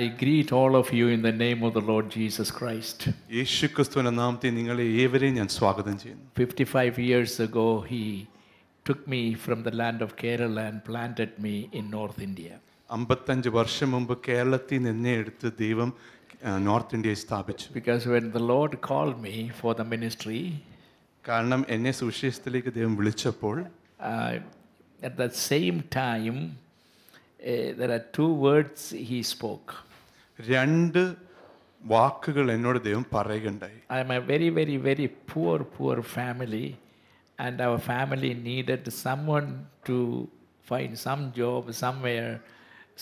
I greet all of you in the name of the Lord Jesus Christ. 55 years ago he took me from the land of Kerala and planted me in North India. 55 വർഷം മുമ്പ് കേരളത്തിൽ Because when the Lord called me for the ministry കാരണം at that same time uh, there are two words he spoke. രണ്ട് വാക്കുകൾ എന്നോട് ദൈവം പറയുകയുണ്ടായി I'm a very very very poor poor family and our family needed someone to find some job somewhere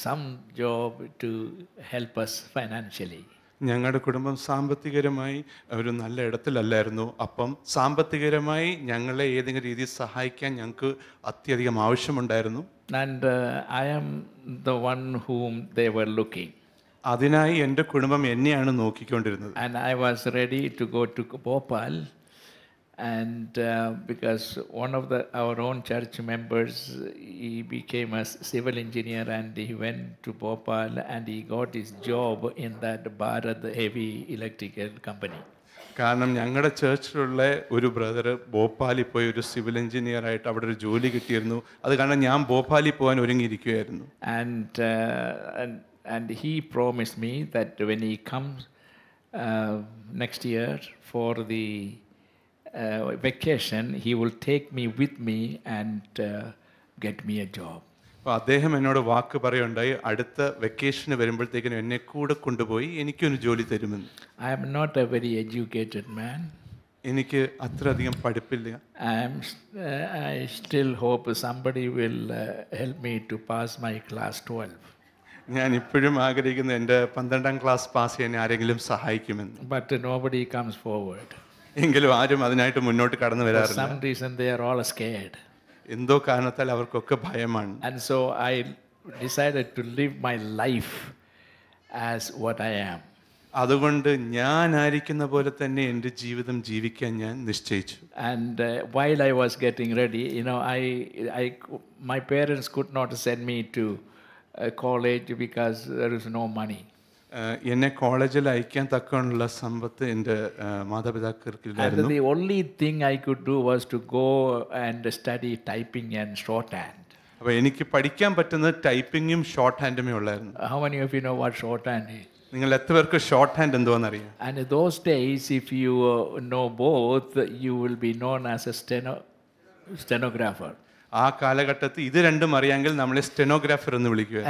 some job to help us financially ഞങ്ങളുടെ കുടുംബം സാമ്പത്തികരമായി ഒരു നല്ല ഇടത്തിലല്ലായിരുന്നു അപ്പം സാമ്പത്തികരമായി ഞങ്ങളെ ഏതെങ്കിലും രീതിയിൽ സഹായിക്കാൻ ഞങ്ങൾക്ക് അത്യധികം ആവശ്യമുണ്ടായിരുന്നു and I am the one whom they were looking അതിനായി എൻ്റെ കുടുംബം എന്നെയാണ് നോക്കിക്കൊണ്ടിരുന്നത് and I was ready to go to Bhopal and because one of the our own church members he became a civil engineer and he went to Bhopal and he got his job in that Bharat heavy electrical company കാരണം ഞങ്ങളുടെ ചേർച്ചിലുള്ള ഒരു brother ഭോപ്പാലിൽ പോയി ഒരു civil engineer ആയിട്ട് അവിടെ ഒരു ജോലി കിട്ടിയിരുന്നു അത് കാരണം ഞാൻ ഭോപ്പാലിൽ പോകാൻ ഒരുങ്ങിയിരിക്കുകയായിരുന്നു and And he promised me that when he comes uh, next year for the uh, vacation, he will take me with me and uh, get me a job. അപ്പോൾ അദ്ദേഹം എന്നോട് വാക്ക് പറയുണ്ടായി അടുത്ത വെക്കേഷന് വരുമ്പോഴത്തേക്കിനും എന്നെ കൂടെ കൊണ്ടുപോയി എനിക്കൊരു ജോലി തരുമെന്ന് I'm not a very educated man എനിക്ക് അത്രയധികം പഠിപ്പില്ല I'm I still hope somebody will help me to pass my class twelve ഞാൻ ഇപ്പോഴും ആഗ്രഹിക്കുന്നു എൻ്റെ പന്ത്രണ്ടാം ക്ലാസ് പാസ് ചെയ്യാൻ ആരെങ്കിലും സഹായിക്കുമെന്ന് ബട്ട് നോബഡി കംസ് ഫോർവേഡ് എങ്കിലും ആരും അതിനായിട്ട് മുന്നോട്ട് കടന്നു വരാറില്ല some reason they are all എന്തോ കാരണത്താൽ അവർക്കൊക്കെ ഭയമാണ് and so I decided to live my life as what I am അതുകൊണ്ട് ഞാൻ ആയിരിക്കുന്ന പോലെ തന്നെ എൻ്റെ ജീവിതം ജീവിക്കാൻ ഞാൻ നിശ്ചയിച്ചു and while I was getting ready you know I I my parents could not send me to college because there is no money. എന്നെ കോളേജിൽ അയക്കാൻ തക്കമുള്ള സമ്പത്ത് എൻ്റെ മാതാപിതാക്കൾക്കില്ലായിരുന്നു the only thing I could do was to go and study typing and shorthand. അപ്പോൾ എനിക്ക് പഠിക്കാൻ പറ്റുന്നത് ടൈപ്പിങ്ങും short ഹാൻഡുമേ ഉള്ളായിരുന്നു How many of you know what shorthand is? നിങ്ങൾ എത്ര പേർക്ക് ഷോർട്ട് ഹാൻഡ് എന്തുവാന്ന് അറിയാം and those days if you know both you will be known as a steno stenographer ആ കാലഘട്ടത്തിൽ ഇത് രണ്ടും അറിയാമെങ്കിൽ നമ്മളെ സ്റ്റെനോഗ്രാഫർ എന്ന് വിളിക്കുക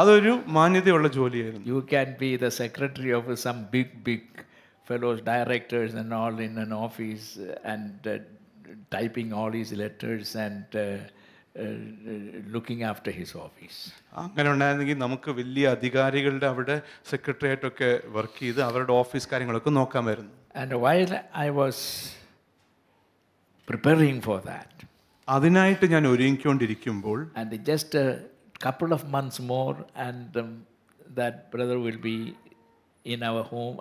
അതൊരു മാന്യതയുള്ള ജോലിയായിരുന്നു you can be the secretary of some big big fellows directors and all in an office and typing all his letters and looking after his office അങ്ങനെ ഉണ്ടായിരുന്നെങ്കിൽ നമുക്ക് വലിയ അധികാരികളുടെ അവിടെ സെക്രട്ടറിയായിട്ടൊക്കെ വർക്ക് ചെയ്ത് അവരുടെ ഓഫീസ് കാര്യങ്ങളൊക്കെ നോക്കാമായിരുന്നു and while I was preparing for that. അതിനായിട്ട് ഞാൻ ഒരുങ്ങിക്കൊണ്ടിരിക്കുമ്പോൾ and just couple of months more and that brother will be in our home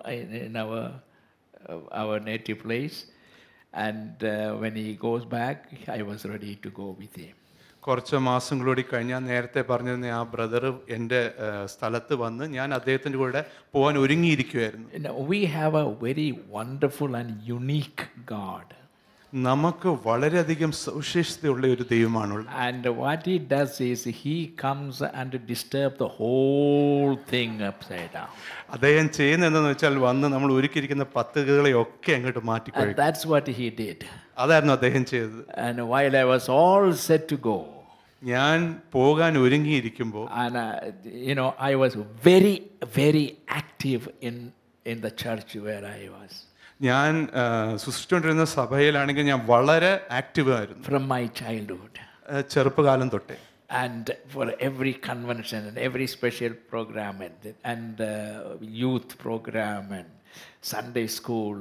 in our our native place and when he goes back I was ready to go with him കുറച്ച് മാസം കൂടി കഴിഞ്ഞാൽ നേരത്തെ പറഞ്ഞിരുന്ന ആ brother എൻ്റെ സ്ഥലത്ത് വന്ന് ഞാൻ അദ്ദേഹത്തിൻ്റെ കൂടെ പോകാൻ ഒരുങ്ങിയിരിക്കുമായിരുന്നു we have a very wonderful and unique God നമുക്ക് വളരെയധികം സവിശേഷതയുള്ള ഒരു and what he does is he comes and disturbs the whole thing upside down അദ്ദേഹം ചെയ്യുന്നത് എന്തെന്ന് വെച്ചാൽ വന്ന് നമ്മൾ ഒരുക്കിയിരിക്കുന്ന പത്തുകളെ ഒക്കെ അങ്ങോട്ട് മാറ്റി that's what he did അതായിരുന്നു അദ്ദേഹം ചെയ്തത് and while i was all set to go ഞാൻ പോകാൻ ഒരുങ്ങിയിരിക്കുമ്പോൾ uh, you know i was very very active in in the church where i was ഞാൻ സൂക്ഷിച്ചുകൊണ്ടിരുന്ന സഭയിലാണെങ്കിൽ ഞാൻ വളരെ ആക്റ്റീവ് ആയിരുന്നു from my and for every convention and every special program and, and uh, youth program and sunday school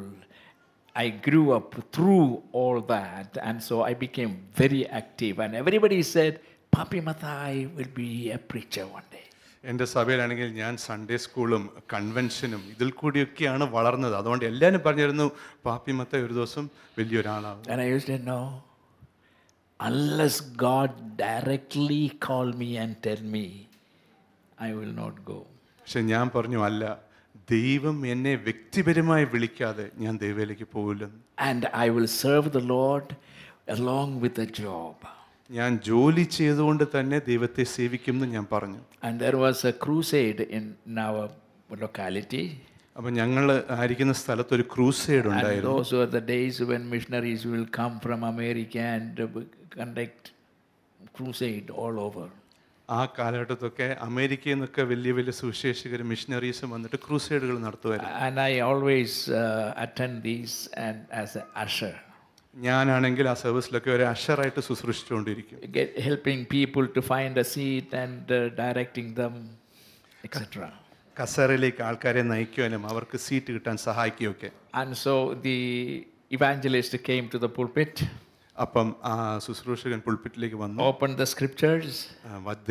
I grew up through all that, and so I became very active. And everybody said, Papi Mathai will be a preacher one day. എൻ്റെ സഭയിലാണെങ്കിൽ ഞാൻ Sunday സ്കൂളും കൺവെൻഷനും ഇതിൽ കൂടിയൊക്കെയാണ് വളർന്നത് അതുകൊണ്ട് എല്ലാവരും പറഞ്ഞിരുന്നു പാപ്പി മത്ത ഒരു ദിവസം വലിയൊരാളാവും Unless God directly call me and tell me, I will not go. പക്ഷെ ഞാൻ പറഞ്ഞു അല്ല ദൈവം എന്നെ വ്യക്തിപരമായി വിളിക്കാതെ ഞാൻ ദൈവയിലേക്ക് പോകില്ല and I will serve the Lord along with the job ഞാൻ ജോലി ചെയ്തുകൊണ്ട് തന്നെ ദൈവത്തെ സേവിക്കും എന്ന് ഞാൻ പറഞ്ഞു and there was a crusade in our locality അപ്പം ഞങ്ങൾ ആയിരിക്കുന്ന സ്ഥലത്ത് ഒരു ക്രൂസൈഡ് ഉണ്ടായിരുന്നു those are the days when missionaries will come from America and conduct crusade all over ആ കാലഘട്ടത്തൊക്കെ അമേരിക്കയിൽ നിന്നൊക്കെ വലിയ വലിയ സുവിശേഷകർ മിഷനറീസ് വന്നിട്ട് ക്രൂസൈഡുകൾ നടത്തുവായിരുന്നു and I always attend these and as a usher ഞാനാണെങ്കിൽ ആ സർവീസിലൊക്കെ ഒരു അഷറായിട്ട് ശുശ്രൂഷിച്ചുകൊണ്ടിരിക്കും helping people to find a seat and directing them etcetera കസറയിലേക്ക് ആൾക്കാരെ നയിക്കുവാനും അവർക്ക് സീറ്റ് കിട്ടാൻ സഹായിക്കുകയൊക്കെ and so the evangelist came to the pulpit അപ്പം ആ ശുശ്രൂഷകൻ പുൾപിറ്റിലേക്ക് വന്നു ഓപ്പൺ ദ സ്ക്രിപ്റ്റേഴ്സ്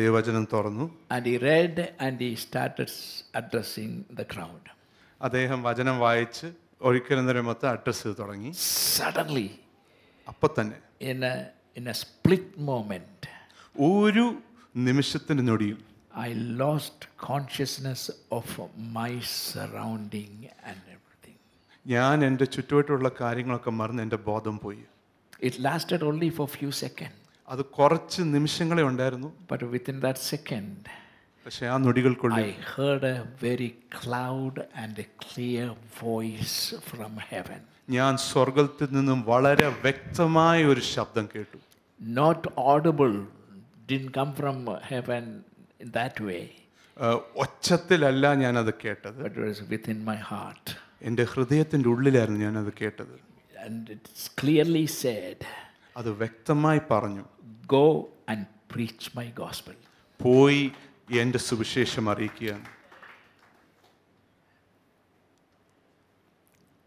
ദൈവവചനം തുറന്നു and he read and he started addressing the crowd അദ്ദേഹം വചനം വായിച്ച് ഒരിക്കലും മൊത്തം അഡ്രസ്സ് തുടങ്ങി സഡൻലി അപ്പം തന്നെ in in a split split ഒരു നിമിഷത്തിന് നൊടിയിൽ I lost consciousness of my surrounding and everything. ഞാൻ എൻ്റെ ചുറ്റുവട്ടുള്ള കാര്യങ്ങളൊക്കെ മറന്ന് എൻ്റെ ബോധം പോയി it lasted only for few second അത് കുറച്ച് നിമിഷങ്ങളെ ഉണ്ടായിരുന്നു ബട്ട് ഇൻ ദാറ്റ് സെക്കൻഡ് പക്ഷേ ആ നൊടികൾക്കുള്ളിൽ I heard a very loud and a clear voice from heaven ഞാൻ സ്വർഗത്തിൽ നിന്നും വളരെ വ്യക്തമായ ഒരു ശബ്ദം കേട്ടു not audible didn't come from heaven in that way ഒച്ചത്തിലല്ല ഞാൻ അത് കേട്ടത് ഇൻ മൈ ഹാർട്ട് എൻ്റെ ഹൃദയത്തിൻ്റെ ഉള്ളിലായിരുന്നു ഞാൻ അത് കേട്ടത് ക്ലിയർലി സേഡ് അത് വ്യക്തമായി പറഞ്ഞു go and preach my gospel പോയി എൻ്റെ സുവിശേഷം അറിയിക്കുകയാണ്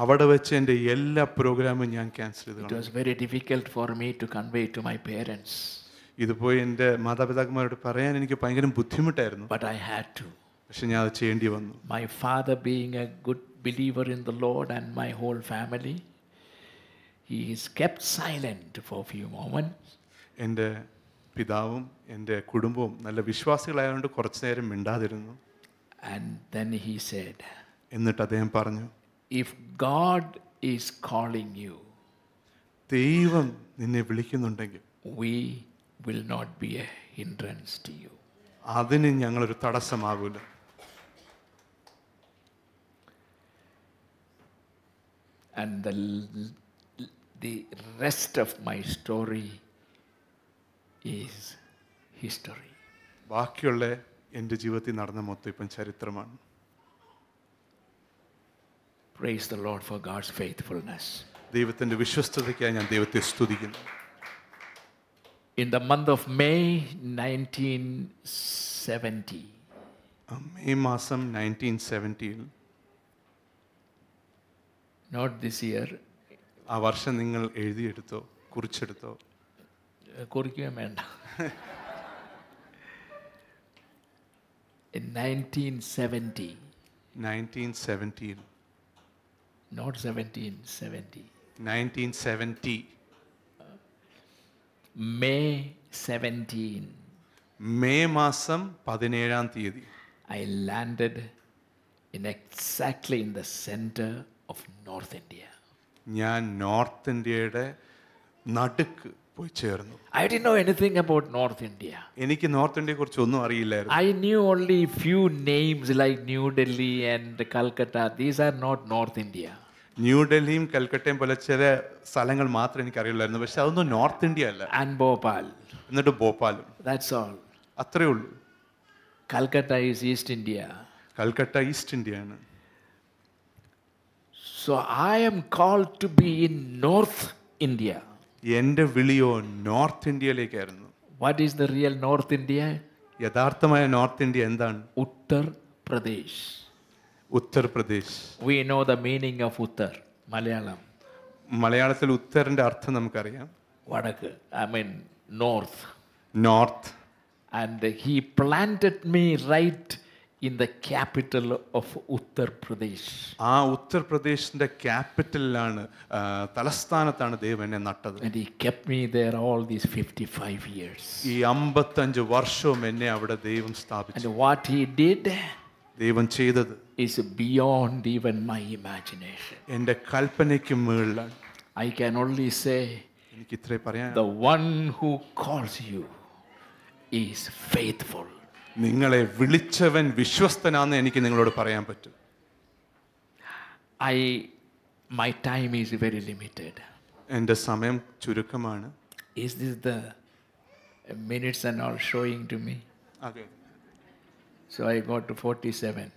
അവിടെ വെച്ച് എൻ്റെ എല്ലാ പ്രോഗ്രാമും ഞാൻ ക്യാൻസൽ ചെയ്തു it was very difficult for me to convey to my parents ഇത് പോയി എൻ്റെ മാതാപിതാക്കന്മാരോട് പറയാൻ എനിക്ക് ഭയങ്കര ബുദ്ധിമുട്ടായിരുന്നു ബട്ട് ഐ ഹാഡ് ടു പക്ഷെ ഞാൻ അത് ചെയ്യേണ്ടി വന്നു my father being a good believer in the Lord and my whole family he is kept silent for few moments എൻ്റെ പിതാവും എൻ്റെ കുടുംബവും നല്ല വിശ്വാസികളായതുകൊണ്ട് കുറച്ചു നേരം മിണ്ടാതിരുന്നു ആൻഡ് ദെൻ ഹി സേഡ് എന്നിട്ട് അദ്ദേഹം പറഞ്ഞു if God is calling you, ദൈവം നിന്നെ വിളിക്കുന്നുണ്ടെങ്കിൽ we will not be a hindrance to you. അതിന് ഞങ്ങളൊരു തടസ്സമാകൂല And the, the rest of my story is history. ബാക്കിയുള്ള എൻ്റെ ജീവിതത്തിൽ നടന്ന മൊത്തം ഇപ്പം ചരിത്രമാണ് Praise the Lord for God's faithfulness. In the month of May 1970. Not this year. ആ വർഷം നിങ്ങൾ എഴുതിയെടുത്തോ കുറിച്ചെടുത്തോ കുറിക്കുകയും വേണ്ട nineteen seventy nineteen not 1770. 1970. May 17. May I landed in exactly in the center of North India. North India. I didn't know anything about North India. I knew only a few names like New Delhi and Calcutta. These are not North India. ന്യൂഡൽഹിയും കൽക്കട്ടയും പോലെ ചില സ്ഥലങ്ങൾ മാത്രമേ എനിക്ക് പക്ഷെ അതൊന്നും North India അല്ല ആൻഡ് ഭോപ്പാൽ എന്നിട്ട് ഭോപ്പാലും ദാറ്റ്സ് ഓൾ അത്രേ ഉള്ളൂ Calcutta is east India Calcutta east India ആണ് so I am call to be in North India എൻ്റെ വിളിയോ നോർത്ത് ഇന്ത്യയിലേക്കായിരുന്നു what is the real North India യഥാർത്ഥമായ നോർത്ത് ഇന്ത്യ എന്താണ് Uttar Pradesh Uttar Pradesh we know the meaning of Uttar Malayalam മലയാളത്തിൽ ഉത്തറിന്റെ അർത്ഥം നമുക്കറിയാം വടക്ക് I mean north north and he planted me right in the capital of Uttar Pradesh ആ ഉത്തർപ്രദേശിന്റെ ക്യാപിറ്റലിലാണ് തലസ്ഥാനത്താണ് ദൈവം എന്നെ നട്ടത് and he kept me there all these 55 years ഈ 55 വർഷവും എന്നെ അവിടെ ദൈവം സ്ഥാപിച്ചു ആൻഡ് വാട്ട് ഹി ഡിഡ് ദൈവം ചെയ്തത് is beyond even my imagination. എൻ്റെ കൽപ്പനയ്ക്ക് മുകളിലാണ് I can only say എനിക്ക് ഇത്രേ പറയാൻ the one who calls you is faithful. നിങ്ങളെ വിളിച്ചവൻ വിശ്വസ്തനാണെന്ന് എനിക്ക് നിങ്ങളോട് പറയാൻ പറ്റും I my time is very limited എൻ്റെ സമയം ചുരുക്കമാണ് is this the minutes and all showing to me അതെ so I go to 47.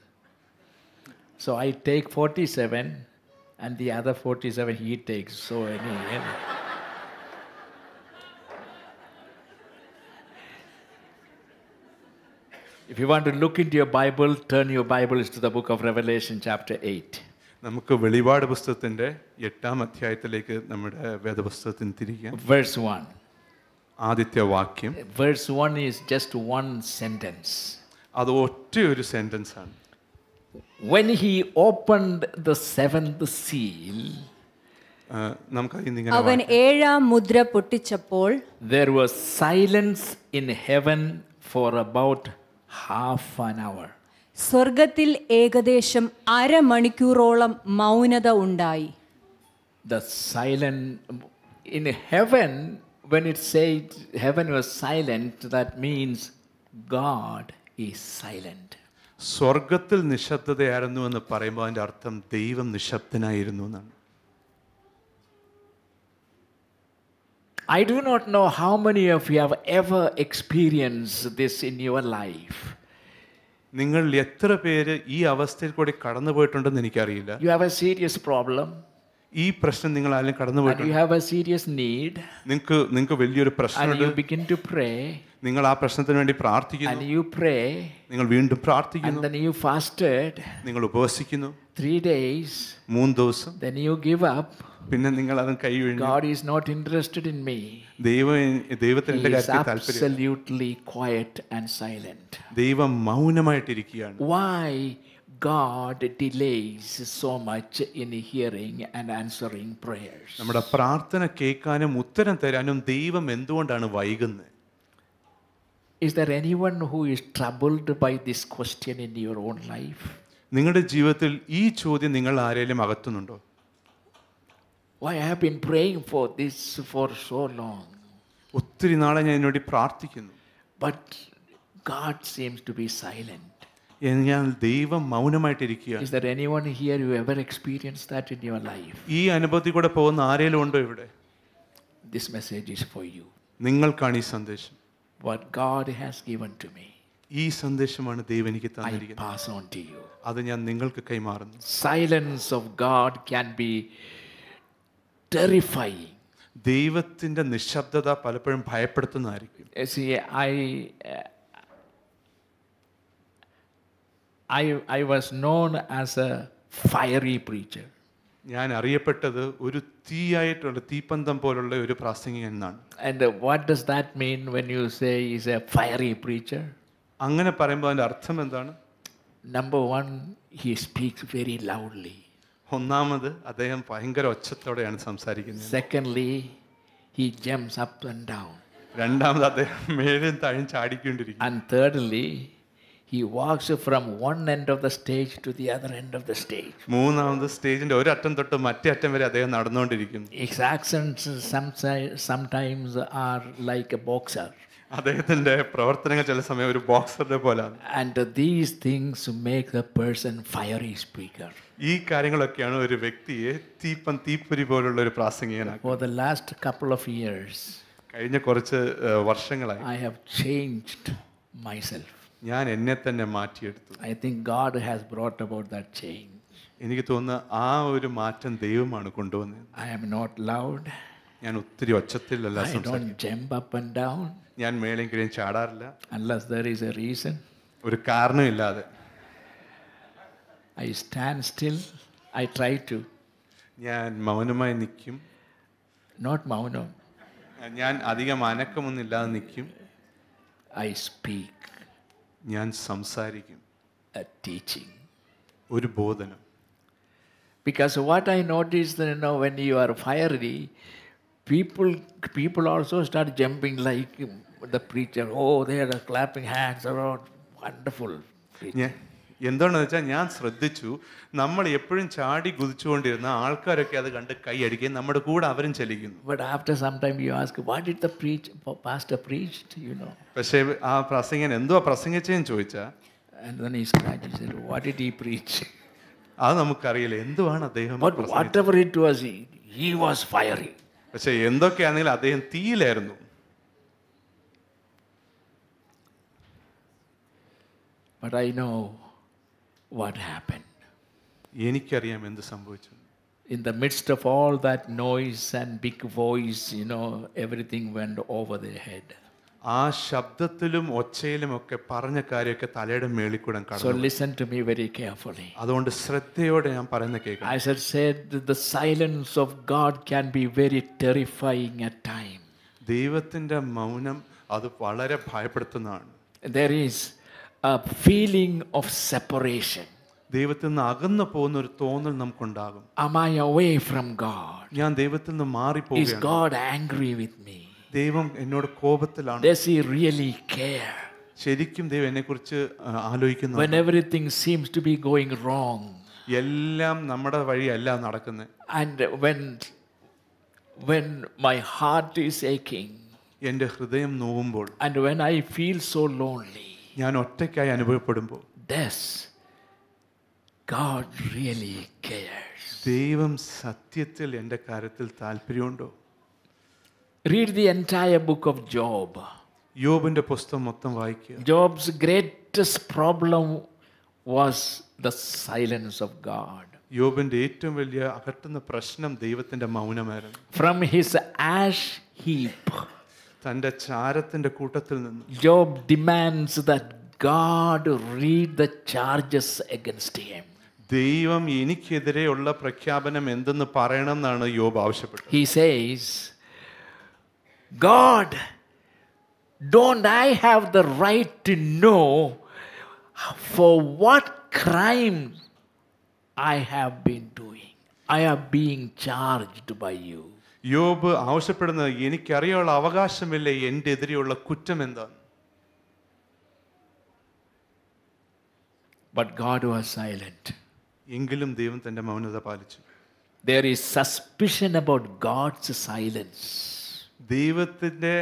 So I take 47 and the other 47 he takes. So any, any. If you want to look into your Bible, turn your Bibles to the book of Revelation chapter 8. നമുക്ക് വെളിപാട് പുസ്തകത്തിന്റെ എട്ടാം അധ്യായത്തിലേക്ക് നമ്മുടെ വേദപുസ്തകത്തിന് തിരികെ 1 ആദ്യത്തെ വാക്യം verse 1 is just one sentence അത് ഒറ്റ ഒരു സെന്റൻസ് ആണ് when he opened the seventh seal അവൻ ഏഴാം മുദ്ര പൊട്ടിച്ചപ്പോൾ there was silence in heaven for about half an hour സ്വർഗത്തിൽ ഏകദേശം അരമണിക്കൂറോളം മൗനത ഉണ്ടായി the silent in heaven when it said heaven was silent that means god is silent. സ്വർഗത്തിൽ നിശബ്ദതയായിരുന്നു എന്ന് പറയുമ്പോൾ അതിൻ്റെ അർത്ഥം ദൈവം നിശബ്ദനായിരുന്നു എന്നാണ് I do not know how many of you have ever experienced this in your life. നിങ്ങൾ എത്ര പേര് ഈ അവസ്ഥയിൽ കൂടി കടന്നു പോയിട്ടുണ്ടെന്ന് എനിക്കറിയില്ല you have a serious problem ഈ പ്രശ്നം നിങ്ങൾ ആരെങ്കിലും കടന്നു പോയിട്ടുണ്ട് you have a serious need നിങ്ങൾക്ക് നിങ്ങൾക്ക് വലിയൊരു പ്രശ്നമുണ്ട് and you begin to pray നിങ്ങൾ ആ പ്രശ്നത്തിന് വേണ്ടി പ്രാർത്ഥിക്കുന്നു and you pray നിങ്ങൾ വീണ്ടും പ്രാർത്ഥിക്കുന്നു and then you fasted നിങ്ങൾ ഉപവസിക്കുന്നു 3 days മൂന്ന് ദിവസം then you give up പിന്നെ നിങ്ങൾ അതും കൈ ഒഴിഞ്ഞു God is not interested in me ദൈവം ദൈവത്തിന് എൻ്റെ കാര്യത്തിൽ താല്പര്യം absolutely quiet and silent ദൈവം മൗനമായിട്ടിരിക്കുകയാണ് why God delays so much in hearing and answering prayers. Is there anyone who is troubled by this question in your own life? നിങ്ങളുടെ ജീവിതത്തിൽ ഈ ചോദ്യം നിങ്ങൾ ആരെങ്കിലും അകത്തുന്നുണ്ടോ Why I have been praying for this for so long? ഒത്തിരി നാളെ ഞാൻ ഇതിനുവേണ്ടി പ്രാർത്ഥിക്കുന്നു But God seems to be silent. എന്നാൽ ദൈവം മൗനമായിട്ടിരിക്കുക Is there anyone here who ever experienced that in your life? ഈ അനുഭവത്തിൽ കൂടെ പോകുന്ന ആരെങ്കിലും ഉണ്ടോ ഇവിടെ This message is for you. നിങ്ങൾക്കാണ് ഈ സന്ദേശം What God has given to me, ഈ സന്ദേശമാണ് ദൈവം എനിക്ക് I തന്നിരിക്കുന്നത് pass on to you. അത് ഞാൻ നിങ്ങൾക്ക് കൈമാറുന്നു Silence of God can be terrifying. ദൈവത്തിന്റെ നിശബ്ദത പലപ്പോഴും ഭയപ്പെടുത്തുന്നതായിരിക്കും You See, I, I, I was known as a fiery preacher. ഞാൻ അറിയപ്പെട്ടത് ഒരു തീയായിട്ടുള്ള തീപ്പന്തം പോലുള്ള ഒരു പ്രാസംഗികൻ എന്നാണ് and what does that mean when you say he's a fiery preacher അങ്ങനെ പറയുമ്പോൾ അതിന്റെ അർത്ഥം എന്താണ് 1 he speaks very loudly ഒന്നാമത് അദ്ദേഹം ഭയങ്കര ഒച്ചത്തോടെയാണ് സംസാരിക്കുന്നത് secondly he jumps up and down രണ്ടാമത് അദ്ദേഹം മേലും താഴെയും ചാടിക്കൊണ്ടിരിക്കുന്നു and thirdly he walks from one end of the stage to the other end of the stage മൂന്നാമത് സ്റ്റേജിന്റെ ഒരു അറ്റം തൊട്ട് മറ്റേ അറ്റം വരെ അദ്ദേഹം നടന്നുകൊണ്ടിരിക്കുന്നു his actions some are like a boxer അദ്ദേഹത്തിന്റെ പ്രവർത്തനങ്ങൾ ചില സമയം ഒരു ബോക്സറുടെ പോലെയാണ് and these things make the person fiery speaker ഈ കാര്യങ്ങളൊക്കെയാണ് ഒരു വ്യക്തിയെ തീപ്പം തീപ്പൊരി പോലുള്ള ഒരു പ്രാസംഗികനാണ് for the last couple of years കഴിഞ്ഞ കുറച്ച് വർഷങ്ങളായി ഐ ഹാവ് ചേഞ്ച്ഡ് മൈസെൽഫ് ഞാൻ എന്നെ തന്നെ മാറ്റിയെടുത്തു I think God has brought about that change എനിക്ക് തോന്നുന്ന ആ ഒരു മാറ്റം ദൈവമാണ് കൊണ്ടുവന്നത് ഐ ആം നോട്ട് ലൗഡ് ഞാൻ ഒത്തിരി ഒച്ചത്തിലല്ല ജമ്പ് അപ്പ് ആൻഡ് ഡൗൺ ഞാൻ മേളെങ്കിലും ചാടാറില്ല unless there is a reason ഒരു കാരണമില്ലാതെ I stand still I try to ഞാൻ മൗനമായി നിൽക്കും നോട്ട് മൗനം ഞാൻ അധികം അനക്കമൊന്നും ഇല്ലാതെ നിൽക്കും ഐ സ്പീക്ക് ഞാൻ സംസാരിക്കും a teaching ഒരു ബോധനം because what i noticed you know when you are fiery people people also start jumping like the preacher oh they are clapping hands Oh, wonderful Yeah. എന്താണെന്ന് വെച്ചാൽ ഞാൻ ശ്രദ്ധിച്ചു നമ്മൾ എപ്പോഴും ചാടി കുതിച്ചുകൊണ്ടിരുന്ന ആൾക്കാരൊക്കെ അത് കണ്ട് കൈ അടിക്കുകയും നമ്മുടെ കൂടെ അവരും ചലിക്കുന്നു പക്ഷേ ആ പ്രസംഗൻ എന്തോ പ്രസംഗിച്ചെന്ന് ചോദിച്ചാൽ അത് നമുക്കറിയില്ല എന്തുവാണ് അദ്ദേഹം വാട്ട് പക്ഷേ എന്തൊക്കെയാണെങ്കിലും അദ്ദേഹം തീയിലായിരുന്നു But I know what happened. എനിക്കറിയാം എന്ത് സംഭവിച്ചു in the midst of all that noise and big voice, you know, everything went over their head. ആ ശബ്ദത്തിലും ഒച്ചയിലും ഒക്കെ പറഞ്ഞ കാര്യമൊക്കെ തലയുടെ മേളിൽ കൂടെ കടന്നു so listen to me very carefully അതുകൊണ്ട് ശ്രദ്ധയോടെ ഞാൻ പറയുന്ന കേൾക്കുക I said the silence of God can be very terrifying at time ദൈവത്തിന്റെ മൗനം അത് വളരെ ഭയപ്പെടുത്തുന്നതാണ് there is a feeling of separation. ദൈവത്തിൽ നിന്ന് അകന്നു പോകുന്ന ഒരു തോന്നൽ നമുക്കുണ്ടാകും Am I away from God? ഞാൻ ദൈവത്തിൽ നിന്ന് Is God angry with me? ദൈവം എന്നോട് കോപത്തിലാണ് Does He really care? ശരിക്കും ദൈവം എന്നെക്കുറിച്ച് ആ, ആലോചിക്കുന്നു When everything seems to be going wrong, എല്ലാം നമ്മുടെ നടക്കുന്നത് and when when my heart is aching, ഹൃദയം നോവുമ്പോൾ and when I feel so lonely, ഞാൻ ഒറ്റയ്ക്കായി അനുഭവപ്പെടുമ്പോൾ റിയലി ദൈവം സത്യത്തിൽ എൻ്റെ കാര്യത്തിൽ താല്പര്യമുണ്ടോ read the entire book of Job യോബിൻ്റെ പുസ്തകം മൊത്തം വായിക്കുക Job's greatest problem was the silence of God യോബിൻ്റെ ഏറ്റവും വലിയ അകറ്റുന്ന പ്രശ്നം ദൈവത്തിൻ്റെ മൗനമായിരുന്നു ഫ്രം ഹിസ് ആഷ് ഹീപ്പ് തന്റെ ചാരത്തിന്റെ കൂട്ടത്തിൽ നിന്ന് Job demands that God read the charges against him ദൈവം എനിക്കെതിരെയുള്ള പ്രഖ്യാപനം എന്തെന്ന് പറയണം എന്നാണ് യോബ് ആവശ്യപ്പെട്ടത് he says God don't I have the right to know for what crime I have been doing I are being charged by you യോബ് ആവശ്യപ്പെടുന്നത് എനിക്കറിയാനുള്ള അവകാശമില്ലേ എൻ്റെ എതിരെയുള്ള കുറ്റം എന്താണ് ബട്ട് ഗാഡ് വാസ് സൈലന്റ് എങ്കിലും ദൈവം തൻ്റെ മൗനത പാലിച്ചു there is suspicion about God's silence ദൈവത്തിന്റെ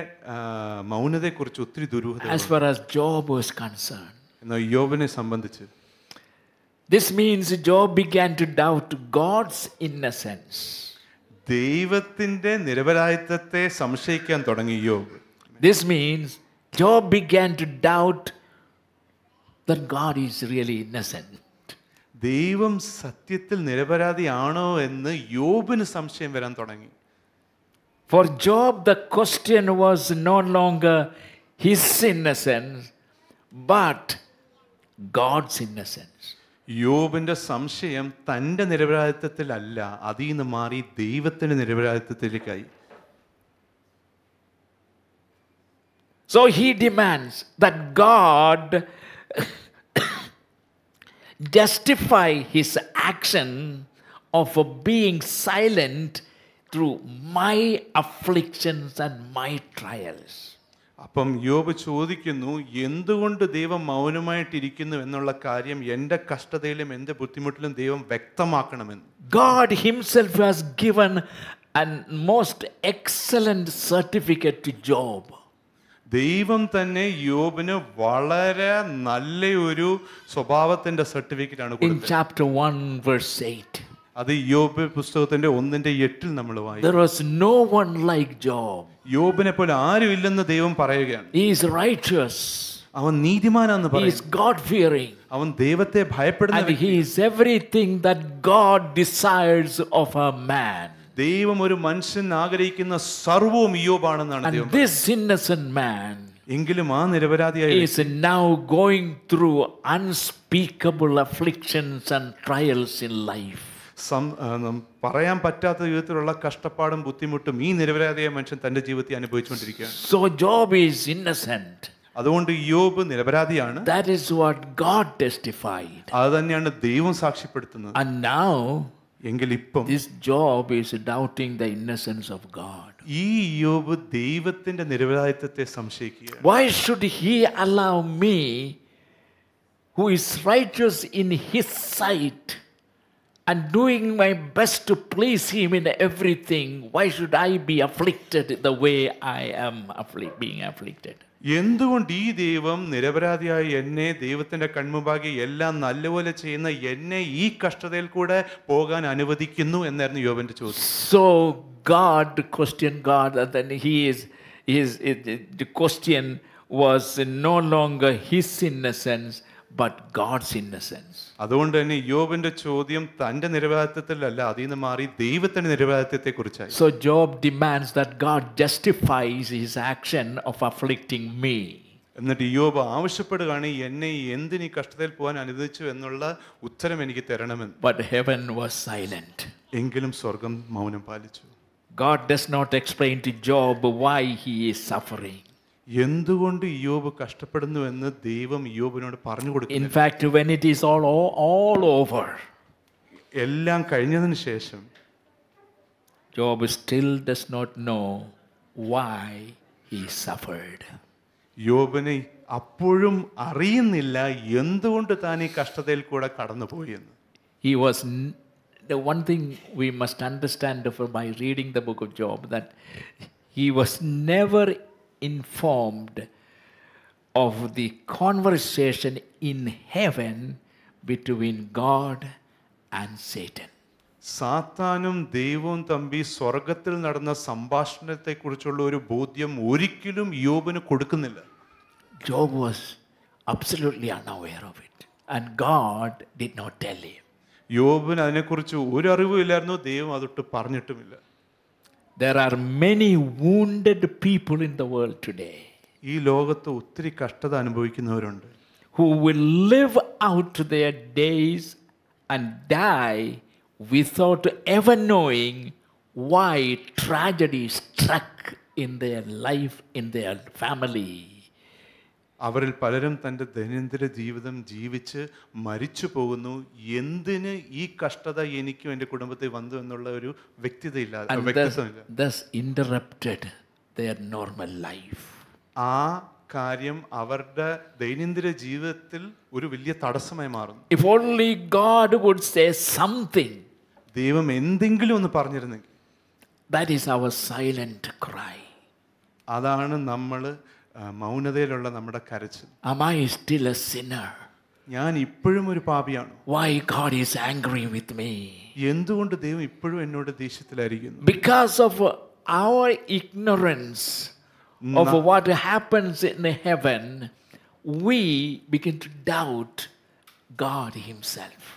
മൗനതയെക്കുറിച്ച് ഒത്തിരി ദുരൂഹത as far as Job concern സംബന്ധിച്ച് ദിസ് മീൻസ് ജോബ് ദൈവത്തിന്റെ നിരപരാധിത്വത്തെ സംശയിക്കാൻ തുടങ്ങി യോബ് this means Job began to doubt that God is really innocent. ദൈവം സത്യത്തിൽ നിരപരാധിയാണോ എന്ന് യോബിന് സംശയം വരാൻ തുടങ്ങി for Job the question was no longer his innocence but God's innocence യോബിൻ്റെ സംശയം തൻ്റെ നിരപരാധിത്വത്തിലല്ല അതിൽ നിന്ന് മാറി ദൈവത്തിൻ്റെ നിരപരാധിത്വത്തിലേക്കായി So he demands that God justify his action of being silent through my afflictions and my trials. അപ്പം യോബ് ചോദിക്കുന്നു എന്തുകൊണ്ട് ദൈവം മൗനമായിട്ടിരിക്കുന്നു എന്നുള്ള കാര്യം എൻ്റെ കഷ്ടതയിലും എൻ്റെ ബുദ്ധിമുട്ടിലും ദൈവം വ്യക്തമാക്കണമെന്ന് God himself has given and most excellent certificate to Job ദൈവം തന്നെ യോബിന് വളരെ നല്ലൊരു സ്വഭാവത്തിന്റെ സർട്ടിഫിക്കറ്റ് ആണ് ചാപ്റ്റർ വൺ വേഴ്സ് എയ്റ്റ് അത് യോബ് പുസ്തകത്തിന്റെ ഒന്നിന്റെ എട്ടിൽ നമ്മൾ വായിക്കും was no one like Job യോബിനെ പോലെ ആരുമില്ലെന്ന് ദൈവം പറയുകയാണ് he is righteous അവൻ നീതിമാനാണെന്ന് പറയും he is god fearing അവൻ ദൈവത്തെ ഭയപ്പെടുന്ന and he is everything that god desires of a man ദൈവം ഒരു മനുഷ്യൻ ആഗ്രഹിക്കുന്ന സർവവും യോബാണെന്നാണ് ദൈവം this innocent man എങ്കിലും ആ നിരപരാധിയായ is now going through unspeakable afflictions and trials in life സം പറയാൻ പറ്റാത്ത വിധത്തിലുള്ള കഷ്ടപ്പാടും ബുദ്ധിമുട്ടും ഈ നിരപരാധിയായ മനുഷ്യൻ തന്റെ ജീവിതത്തിൽ അനുഭവിച്ചുകൊണ്ടിരിക്കുകയാണ് സോ ജോബ് ഈസ് ഇന്നസെന്റ് അതുകൊണ്ട് യോബ് നിരപരാധിയാണ് that is what God testified അത് തന്നെയാണ് ദൈവം സാക്ഷ്യപ്പെടുത്തുന്നത് ആൻഡ് നൗ എങ്കിൽ ഇപ്പം this Job is doubting the innocence of God ഈ യോബ് ദൈവത്തിന്റെ നിരപരാധിത്വത്തെ സംശയിക്കുക why should he allow me who is righteous in his sight and doing my best to please Him in everything, why should I be afflicted the way I am affli- being afflicted? എന്തുകൊണ്ട് ഈ ദൈവം നിരപരാധിയായ എന്നെ ദൈവത്തിന്റെ കൺമുമ്പാകെ എല്ലാം നല്ലപോലെ ചെയ്യുന്ന എന്നെ ഈ കഷ്ടതയിൽ കൂടെ പോകാൻ അനുവദിക്കുന്നു എന്നായിരുന്നു യോവന്റെ ചോദ്യം so God question God he is is the question was no longer his innocence but God's innocence അതുകൊണ്ട് തന്നെ യോബിന്റെ ചോദ്യം തന്റെ നിരപരാധിത്വത്തിലല്ല അതിൽ നിന്ന് മാറി ദൈവത്തിന്റെ നിരപരാധിത്വത്തെ കുറിച്ചായി so Job demands that God justifies his action of afflicting me എന്നിട്ട് യോബ് ആവശ്യപ്പെടുകയാണ് എന്നെ എന്തിന് ഈ കഷ്ടത്തിൽ പോകാൻ അനുവദിച്ചു എന്നുള്ള ഉത്തരം എനിക്ക് തരണമെന്ന് ബട്ട് ഹെവൻ വാസ് സൈലന്റ് എങ്കിലും സ്വർഗം മൗനം പാലിച്ചു God does not explain to Job why he is suffering. എന്തുകൊണ്ട് യോബ് കഷ്ടപ്പെടുന്നു എന്ന് ദൈവം യോബിനോട് പറഞ്ഞു കൊടുക്കും in fact when it is all all over എല്ലാം കഴിഞ്ഞതിന് ശേഷം Job still does not know why he suffered യോബിനെ അപ്പോഴും അറിയുന്നില്ല എന്തുകൊണ്ട് താൻ ഈ കഷ്ടതയിൽ കൂടെ കടന്നുപോയി എന്ന് he was the one thing we must understand by reading the book of job that he was never informed of the conversation in heaven between God and Satan. സാത്താനും ദൈവവും തമ്പി സ്വർഗത്തിൽ നടന്ന സംഭാഷണത്തെക്കുറിച്ചുള്ള ഒരു ബോധ്യം ഒരിക്കലും യോബിന് കൊടുക്കുന്നില്ല Job was absolutely unaware of it and God did not tell him യോബിന് അതിനെക്കുറിച്ച് ഒരു അറിവും ഇല്ലായിരുന്നു ദൈവം അതൊട്ട് പറഞ്ഞിട്ടുമില്ല There are many wounded people in the world today. ഈ ലോകത്ത് ഒത്തിരി കഷ്ടത അനുഭവിക്കുന്നവരുണ്ട് who will live out their days and die without ever knowing why tragedy struck in their life in their family അവരിൽ പലരും തൻ്റെ ദൈനംദിന ജീവിതം ജീവിച്ച് മരിച്ചു പോകുന്നു എന്തിന് ഈ കഷ്ടത എനിക്കും എൻ്റെ കുടുംബത്തിൽ വന്നു എന്നുള്ള ഒരു വ്യക്തതയില്ല ആ കാര്യം അവരുടെ ദൈനംദിന ജീവിതത്തിൽ ഒരു വലിയ തടസ്സമായി മാറുന്നു if only God would say something ദൈവം എന്തെങ്കിലും ഒന്ന് പറഞ്ഞിരുന്നെങ്കിൽ that is our silent cry അതാണ് നമ്മൾ am i still a sinner why god is angry with me because of our ignorance of what happens in heaven we begin to doubt god himself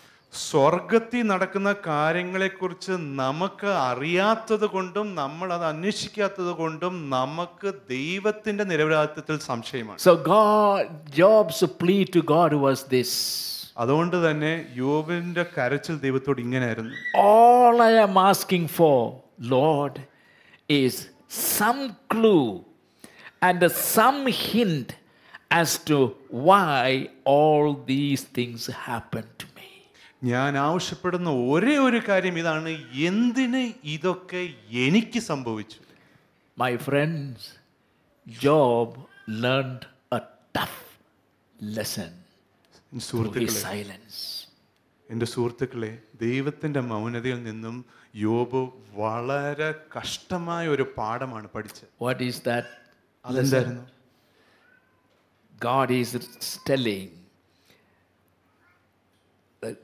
സ്വർഗത്തിൽ നടക്കുന്ന കാര്യങ്ങളെക്കുറിച്ച് നമുക്ക് അറിയാത്തത് കൊണ്ടും നമ്മൾ അത് അന്വേഷിക്കാത്തത് കൊണ്ടും നമുക്ക് ദൈവത്തിന്റെ നിരപരാധിത്വത്തിൽ സംശയമാണ് so God Job's plea to God was this അതുകൊണ്ട് തന്നെ യോബിന്റെ കരച്ചിൽ ദൈവത്തോട് ഇങ്ങനെയായിരുന്നു all I am asking for Lord is some clue and some hint as to why all these things happen to ഞാൻ ആവശ്യപ്പെടുന്ന ഒരേ ഒരു കാര്യം ഇതാണ് എന്തിന് ഇതൊക്കെ എനിക്ക് സംഭവിച്ചു my friends Job learn a tough lesson silence എൻ്റെ സുഹൃത്തുക്കളെ ദൈവത്തിൻ്റെ മൗനതയിൽ നിന്നും യോബ് വളരെ കഷ്ടമായ ഒരു പാഠമാണ് പഠിച്ചത് വാട്ട് ഈസ് ദാറ്റ് അതെന്തായിരുന്നു God is telling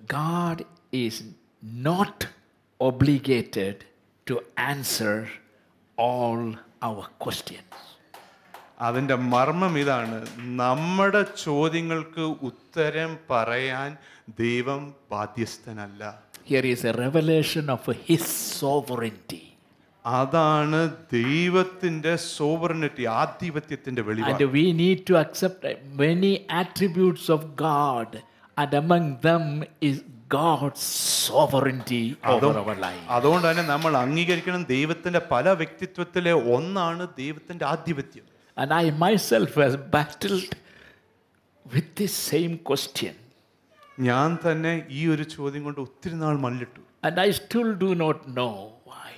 God is not obligated to answer all our questions. അതിൻ്റെ മർമ്മം ഇതാണ് നമ്മുടെ ചോദ്യങ്ങൾക്ക് ഉത്തരം പറയാൻ ദൈവം ബാധ്യസ്ഥനല്ല Here is a revelation of his sovereignty. അതാണ് ദൈവത്തിന്റെ സോവറിനിറ്റി ആധിപത്യത്തിന്റെ വെളിവാണ് we need to accept many attributes of God and among them is God's sovereignty over our life. നമ്മൾ അംഗീകരിക്കണം ദൈവത്തിന്റെ പല വ്യക്തിത്വത്തിലെ ഒന്നാണ് ദൈവത്തിന്റെ ആധിപത്യം. And I myself has battled with this same question. ഞാൻ തന്നെ ഈ ഒരു ചോദ്യം കൊണ്ട് ഒത്തിരി നാൾ മല്ലിട്ടു. And I still do not know why.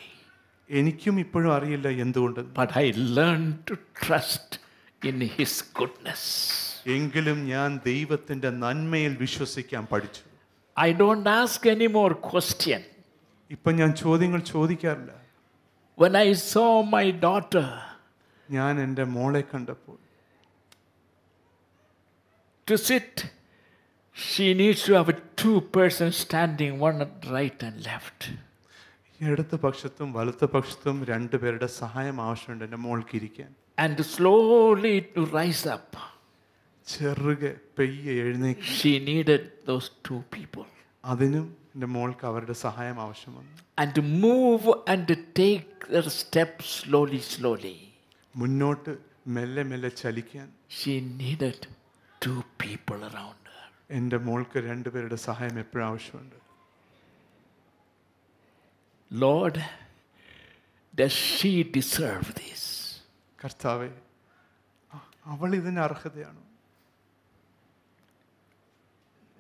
എനിക്കും ഇപ്പോഴും അറിയില്ല എന്തുകൊണ്ട്. But I learned to trust in his goodness. എങ്കിലും ഞാൻ ദൈവത്തിന്റെ നന്മയിൽ വിശ്വസിക്കാൻ പഠിച്ചു I don't ask any more question ഇപ്പൊ ഞാൻ ചോദ്യങ്ങൾ ചോദിക്കാറില്ല when I saw my daughter ഞാൻ എൻ്റെ മോളെ കണ്ടപ്പോൾ to sit she needs to have two person standing one right and left ഇടത്ത് പക്ഷത്തും വലത്ത് പക്ഷത്തും രണ്ടുപേരുടെ സഹായം ആവശ്യമുണ്ട് എൻ്റെ മോൾക്ക് ഇരിക്കാൻ and slowly to rise up ചെറുകെ എഴുന്നേക്ക് she needed those two people അതിനും എൻ്റെ മോൾക്ക് അവരുടെ സഹായം ആവശ്യം വന്നു and to move and to take their step slowly slowly മുന്നോട്ട് മെല്ലെ മെല്ലെ ചലിക്കാൻ she needed two people around her എൻ്റെ മോൾക്ക് രണ്ടുപേരുടെ സഹായം എപ്പോഴും ആവശ്യമുണ്ട് Lord, does she deserve this കർത്താവേ അവൾ ഇതിന് അർഹതയാണോ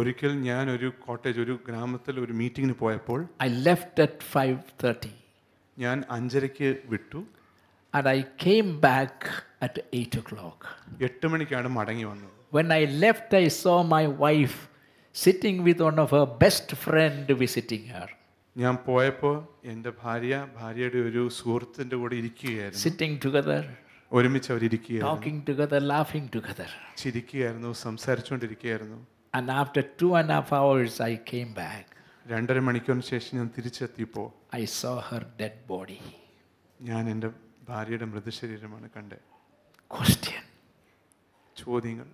ഒരിക്കൽ ഞാൻ ഒരു കോട്ടേജ് ഒരു ഗ്രാമത്തിൽ ഒരു മീറ്റിംഗിന് പോയപ്പോൾ I left at five thirty ഞാൻ അഞ്ചരയ്ക്ക് വിട്ടു and I came back at eight o'clock എട്ട് മണിക്കാണ് മടങ്ങി വന്നത് when I left I saw my wife sitting with one of her best friend visiting her ഞാൻ പോയപ്പോൾ എൻ്റെ ഭാര്യ ഭാര്യയുടെ ഒരു സുഹൃത്തിൻ്റെ കൂടെ ഇരിക്കുകയായിരുന്നു സിറ്റിംഗ് ടുഗദർ ഒരുമിച്ച് അവരിയ്ക്കുകയായിരുന്നു ടോക്കിംഗ് ടുഗദർ ലാഫിംഗ് ടുഗദർ ചിരിക്കുകയായിരുന്നു സംസാരിച്ചുകൊണ്ടിരിക്കുകയായിരുന്നു and after two and a half hours, I came back. രണ്ടര മണിക്കൂറിന് ശേഷം ഞാൻ തിരിച്ചെത്തിയപ്പോൾ I saw her dead body ഞാൻ എൻ്റെ ഭാര്യയുടെ മൃതശരീരമാണ് കണ്ടത് ക്വസ്റ്റ്യൻ ചോദ്യങ്ങൾ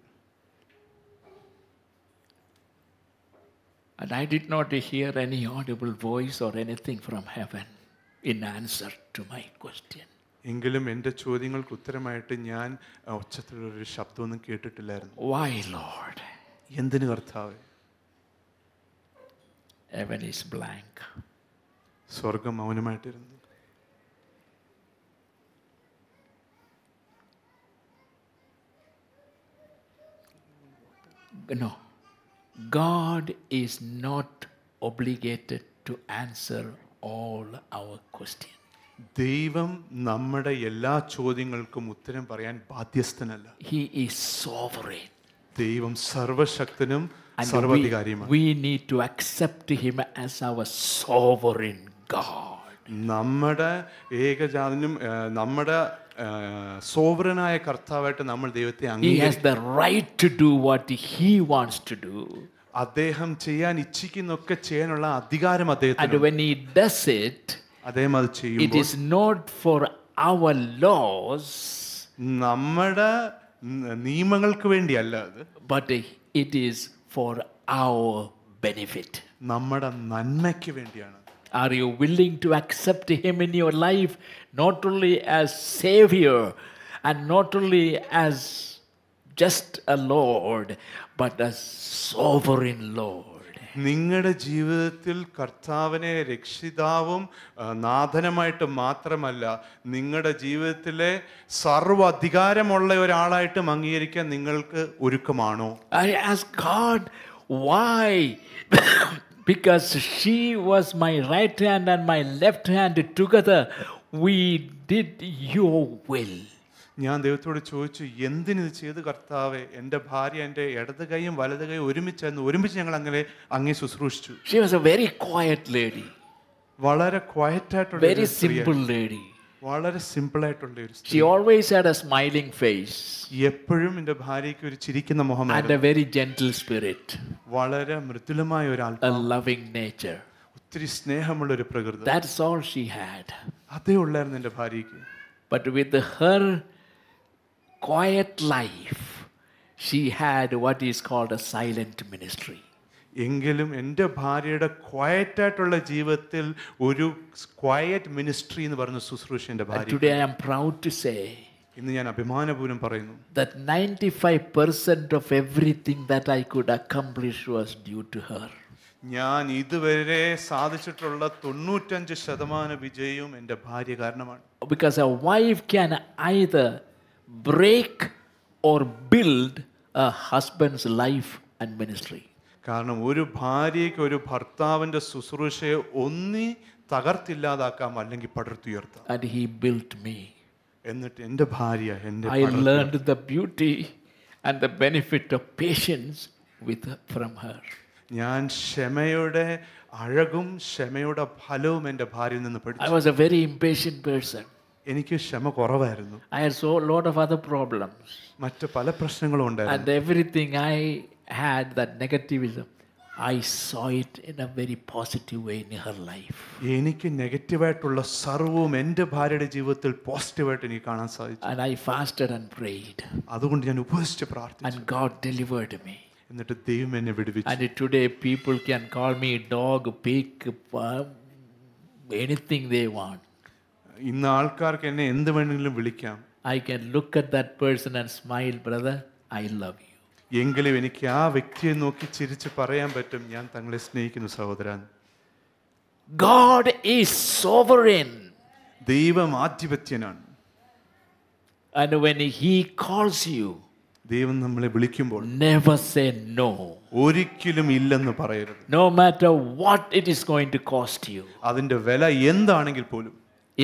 And I did not hear any audible voice or anything from heaven in answer to my question. എങ്കിലും എൻ്റെ ചോദ്യങ്ങൾക്ക് ഉത്തരമായിട്ട് ഞാൻ ഒച്ചത്തിലുള്ള ഒരു ശബ്ദമൊന്നും കേട്ടിട്ടില്ലായിരുന്നു വൈ ലോർഡ് എന്തിനു കർത്താവ് സ്വർഗം മൗനമായിട്ടിരുന്നു No, God is not obligated to answer all our questions. He is sovereign. ദൈവം സർവശക്തനും സർവാധികാരിയുമാണ് we need to accept him as our sovereign god നമ്മുടെ ഏകജാതനും നമ്മുടെ സോവറനായ കർത്താവായിട്ട് നമ്മൾ ദൈവത്തെ അംഗീകരിക്കുന്നു അദ്ദേഹം ചെയ്യാൻ ഇച്ഛിക്കുന്നൊക്കെ ചെയ്യാനുള്ള അധികാരം അദ്ദേഹത്തിന് അദ്ദേഹം അത് ചെയ്യും നമ്മുടെ But it is for our benefit. Is for our benefit നമ്മുടെ Are you willing to accept Him in your life not only as Savior and not only as just a Lord, but as sovereign Lord? നിങ്ങളുടെ ജീവിതത്തിൽ കർത്താവിനെ രക്ഷിതാവും നാഥനമായിട്ട് മാത്രമല്ല നിങ്ങളുടെ ജീവിതത്തിലെ സർവ്വ അധികാരമുള്ള ഒരാളായിട്ടും അംഗീകരിക്കാൻ നിങ്ങൾക്ക് ഒരുക്കമാണോ I ask God why because she was my right hand and my left hand together we did your will ഞാൻ ദൈവത്തോട് ചോദിച്ചു എന്തിനിത് ചെയ്ത് കർത്താവെ എൻ്റെ ഭാര്യ എൻ്റെ ഇടത് കൈയും വലത് കൈയും ഒരുമിച്ചായിരുന്നു ഒരുമിച്ച് ഞങ്ങൾ അങ്ങനെ അങ്ങേ ശുശ്രൂഷിച്ചു she was a very quiet lady വളരെ ക്വയറ്റ് ആയിട്ടുള്ള വെരി സിമ്പിൾ ലേഡി വളരെ സിമ്പിൾ ആയിട്ടുള്ള ഒരു she always had a smiling face എപ്പോഴും എൻ്റെ ഭാര്യയ്ക്ക് ഒരു ചിരിക്കുന്ന മുഖം and a very gentle spirit വളരെ മൃദുലമായ ഒരു എ ലവിംഗ് നേച്ചർ ഒത്തിരി സ്നേഹമുള്ള ഒരു പ്രകൃതി ദാറ്റ്സ് ഓൾ ഷീ ഹാഡ് അതേ ഉള്ളായിരുന്നു എൻ്റെ ഭാര്യയ്ക്ക് but with her quiet life, she had what is called a silent ministry. എങ്കിലും എൻ്റെ ഭാര്യയുടെ ക്വയറ്റ് ആയിട്ടുള്ള ജീവിതത്തിൽ ഒരു ക്വയറ്റ് മിനിസ്ട്രി എന്ന് പറഞ്ഞ ശുശ്രൂഷ എൻ്റെ ഭാര്യ today I am proud to say ഇന്ന് ഞാൻ അഭിമാനപൂർവ്വം പറയുന്നു that 95% of everything that i could accomplish was due to her ഞാൻ ഇതുവരെ സാധിച്ചിട്ടുള്ള തൊണ്ണൂറ്റഞ്ച് ശതമാനം വിജയവും എൻ്റെ ഭാര്യ കാരണമാണ് because a wife can either break or build a husband's life and ministry. കാരണം ഒരു ഭാര്യയ്ക്ക് ഒരു ഭർത്താവിന്റെ ശുശ്രൂഷയെ ഒന്നി തകർത്തില്ലാതാക്കാം അല്ലെങ്കിൽ പടർത്തുയർത്താം ആൻഡ് ഹി ബിൽറ്റ് മീ എന്നിട്ട് എൻ്റെ ഭാര്യ എൻ്റെ I learned the beauty and the benefit of patience with from her ഞാൻ ക്ഷമയുടെ അഴകും ക്ഷമയുടെ ഫലവും എൻ്റെ ഭാര്യയിൽ നിന്ന് പഠിച്ചു I was a very impatient person എനിക്ക് ക്ഷമ കുറവായിരുന്നു I had so lot of other problems മറ്റു പല പ്രശ്നങ്ങളും ഉണ്ടായിരുന്നു and everything I had that negativism I saw it in a very positive way in her life എനിക്ക് നെഗറ്റീവായിട്ടുള്ള സർവവും എൻ്റെ ഭാര്യയുടെ ജീവിതത്തിൽ പോസിറ്റീവായിട്ട് എനിക്ക് കാണാൻ സാധിച്ചു and I fasted and prayed അതുകൊണ്ട് ഞാൻ ഉപവസിച്ച് പ്രാർത്ഥിച്ചു ആൻഡ് ഗോഡ് ഡെലിവേർഡ് മീ എന്നിട്ട് ദൈവം എന്നെ വിടുവിച്ചു and today people can call me dog pig anything they want ഇന്ന് ആൾക്കാർക്ക് എന്നെ എന്ത് വേണമെങ്കിലും വിളിക്കാം I can look at that person and smile brother I love you എങ്കിലും എനിക്ക് ആ വ്യക്തിയെ നോക്കി ചിരിച്ച് പറയാൻ പറ്റും ഞാൻ തങ്ങളെ സ്നേഹിക്കുന്നു സഹോദരൻ ഗോഡ് ഈസ് സോവറിൻ ദൈവം ആധിപത്യനാണ് And when he calls you, ദൈവം നമ്മളെ വിളിക്കുമ്പോൾ നെവർ സേ നോ ഒരിക്കലും ഇല്ലെന്ന് പറയരുത് no matter what it is going to cost you അതിന്റെ വില എന്താണെങ്കിൽ പോലും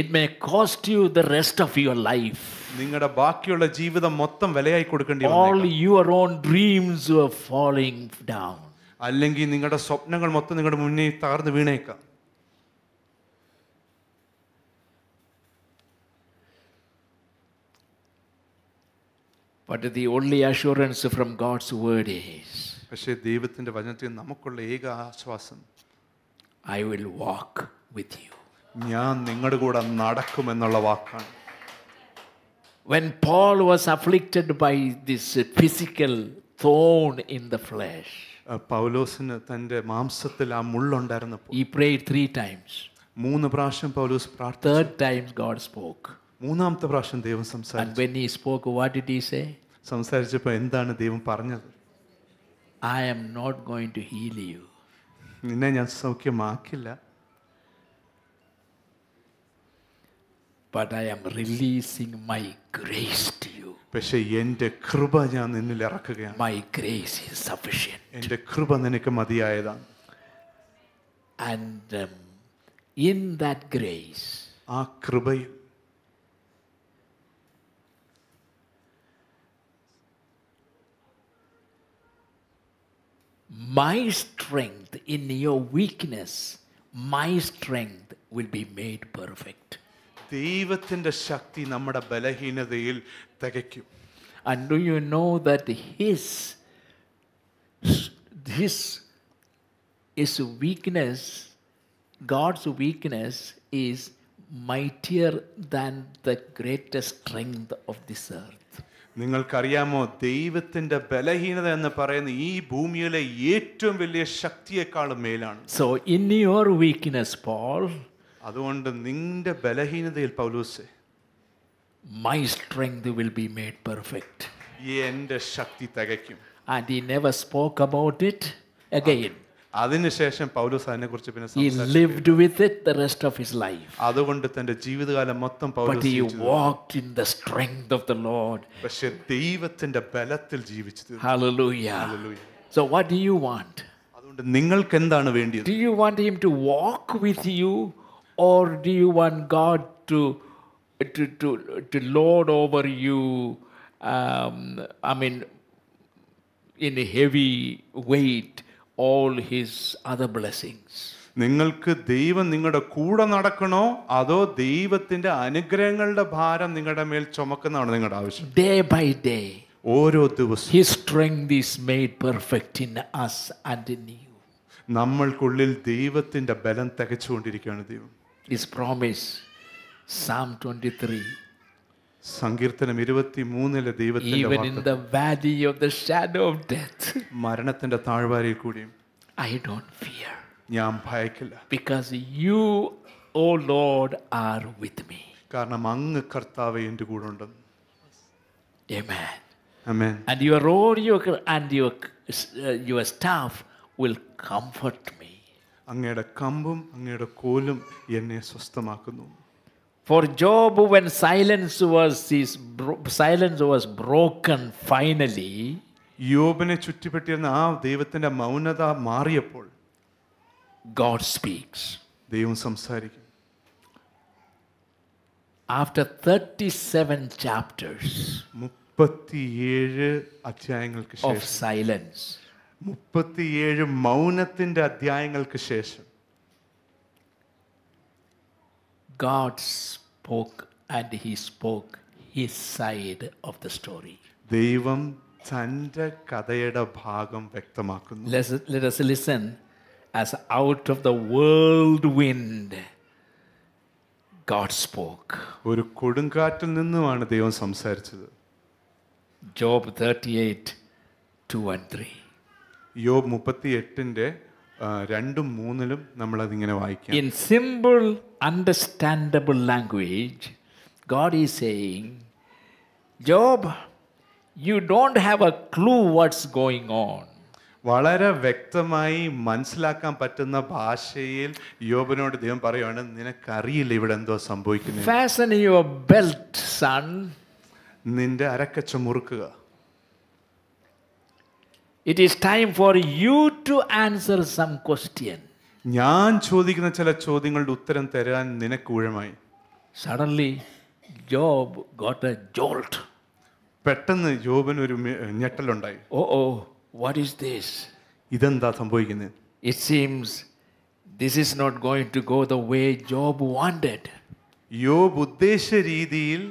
it may cost you the rest of your life നിങ്ങളുടെ ബാക്കിയുള്ള ജീവിതം മൊത്തം വിലയായി കൊടുക്കേണ്ടി all your own dreams you are falling down അല്ലെങ്കിൽ നിങ്ങളുടെ സ്വപ്നങ്ങൾ മൊത്തം നിങ്ങളുടെ മുന്നിൽ തകർന്നു വീണേക്കാം But the only assurance from God's word is പക്ഷേ ദൈവത്തിന്റെ വചനത്തിൽ നമുക്കുള്ള ഏക ആശ്വാസം I will walk with you ഞാൻ നിങ്ങളുടെ കൂടെ നടക്കുമെന്നുള്ള വാക്കാണ് When Paul was afflicted by this physical thorn in the flesh, പൗലോസിന് തന്റെ മാംസത്തിൽ ആ മുള്ളുണ്ടായിരുന്നപ്പോൾ he prayed three times. മൂന്ന് പ്രാവശ്യം പൗലോസ് പ്രാർത്ഥിച്ചു. Third time God spoke. മൂന്നാമത്തെ പ്രാവശ്യം ദൈവം സംസാരിച്ചു. And when he spoke, what did he say? സംസാരിച്ചപ്പോൾ എന്താണ് ദൈവം പറഞ്ഞത്? I am not going to heal you. നിന്നെ ഞാൻ സൗഖ്യമാക്കില്ല. but I am releasing my grace to you. പക്ഷേ എൻ്റെ കൃപ ഞാൻ നിന്നിൽ ഇറക്കുകയാണ് My grace is sufficient. എൻ്റെ കൃപ നിനക്ക് മതിയായതാണ് And um, in that grace, my strength in your weakness, my strength will be made perfect. ദൈവത്തിൻ്റെ ശക്തി നമ്മുടെ ബലഹീനതയിൽ തികയ്ക്കും And do you know that his, his, his weakness, God's weakness, is mightier than the greatest strength of this earth. നിങ്ങൾക്കറിയാമോ ദൈവത്തിന്റെ ബലഹീനത എന്ന് പറയുന്ന ഈ ഭൂമിയിലെ ഏറ്റവും വലിയ ശക്തിയെക്കാളും മേലാണ് so in your weakness Paul അതുകൊണ്ട് നിന്റെ ബലഹീനതയിൽ പൗലൂസ് my strength will be made perfect എൻ്റെ ശക്തി തികയ്ക്കും and he never spoke about it again അതിനുശേഷം പൗലോസ് അതിനെ കുറിച്ച് പിന്നെ he lived with it the rest of his life അതുകൊണ്ട് തന്റെ ജീവിതകാലം മൊത്തം പൗലോസ് but he walked in the strength of the lord പക്ഷേ ദൈവത്തിന്റെ ബലത്തിൽ ജീവിച്ചു hallelujah hallelujah so what do you want അതുകൊണ്ട് നിങ്ങൾക്ക് എന്താണ് വേണ്ടിയത് do you want him to walk with you or do you want God to, to, to, to lord over you, um, I mean, in heavy weight, all his other blessings? നിങ്ങൾക്ക് ദൈവം നിങ്ങളുടെ കൂടെ നടക്കണോ അതോ ദൈവത്തിന്റെ അനുഗ്രഹങ്ങളുടെ ഭാരം നിങ്ങളുടെ മേൽ ചുമക്കുന്നതാണ് നിങ്ങളുടെ ആവശ്യം ഡേ ബൈ ഡേ ഓരോ ദിവസവും he strength is made perfect in us and in you നമ്മൾക്കുള്ളിൽ ദൈവത്തിന്റെ ബലം തികച്ചുകൊണ്ടിരിക്കുകയാണ് ദൈവം his promise. Psalm 23. സങ്കീർത്തനം ഇരുപത്തിമൂന്നിലെ ദൈവത്തിന്റെ മരണത്തിന്റെ താഴ്വാരയിൽ കൂടിയും ഐ ഡോണ്ട് ഫിയർ ഞാൻ ഭയക്കില്ല because you O Lord are with me കാരണം അങ്ങ് കർത്താവ് എൻ്റെ കൂടെ ഉണ്ടെന്ന് Amen. Amen. And your rod, your and your your staff will comfort me. അങ്ങയുടെ കമ്പും അങ്ങയുടെ കോലും എന്നെ സ്വസ്ഥമാക്കുന്നു for Job when silence was his silence was broken finally, യോബിനെ ചുറ്റിപ്പറ്റിയിരുന്ന ആ ദൈവത്തിന്റെ മൗനത മാറിയപ്പോൾ ഗോഡ് സ്പീക്സ് ദൈവം സംസാരിക്കും ആഫ്റ്റർ തേർട്ടി സെവൻ ചാപ്റ്റേഴ്സ് മുപ്പത്തിയേഴ് അധ്യായങ്ങൾക്ക് ഓഫ് സൈലൻസ് മുപ്പത്തിയേഴ് മൗനത്തിൻ്റെ അധ്യായങ്ങൾക്ക് ശേഷം spoke spoke his side of story ദൈവം തൻ്റെ കഥയുടെ ഭാഗം വ്യക്തമാക്കുന്നു let us listen as out of the whirlwind God ഒരു കൊടുങ്കാറ്റിൽ നിന്നുമാണ് ദൈവം സംസാരിച്ചത് Job thirty eight two three യോബ് മുപ്പത്തി എട്ടിന്റെ രണ്ടും മൂന്നിലും നമ്മളതിങ്ങനെ വായിക്കാം in simple understandable language God is saying Job you don't have a clue what's going on വളരെ വ്യക്തമായി മനസ്സിലാക്കാൻ പറ്റുന്ന ഭാഷയിൽ യോബിനോട് ദൈവം പറയുകയാണ് നിനക്കറിയില്ല ഇവിടെ എന്തോ സംഭവിക്കുന്നത് നിന്റെ അരക്കച്ച മുറുക്കുക It is time for you to answer some question. ഞാൻ ചോദിക്കുന്ന ചില ചോദ്യങ്ങളുടെ ഉത്തരം തരാൻ നിനക്ക് ഊഴമായി suddenly Job got a jolt പെട്ടെന്ന് ജോബിന് ഒരു ഞെട്ടലുണ്ടായി oh oh what is this ഇതെന്താ സംഭവിക്കുന്നത് it seems this is not going to go the way Job wanted യോബ് ഉദ്ദേശ രീതിയിൽ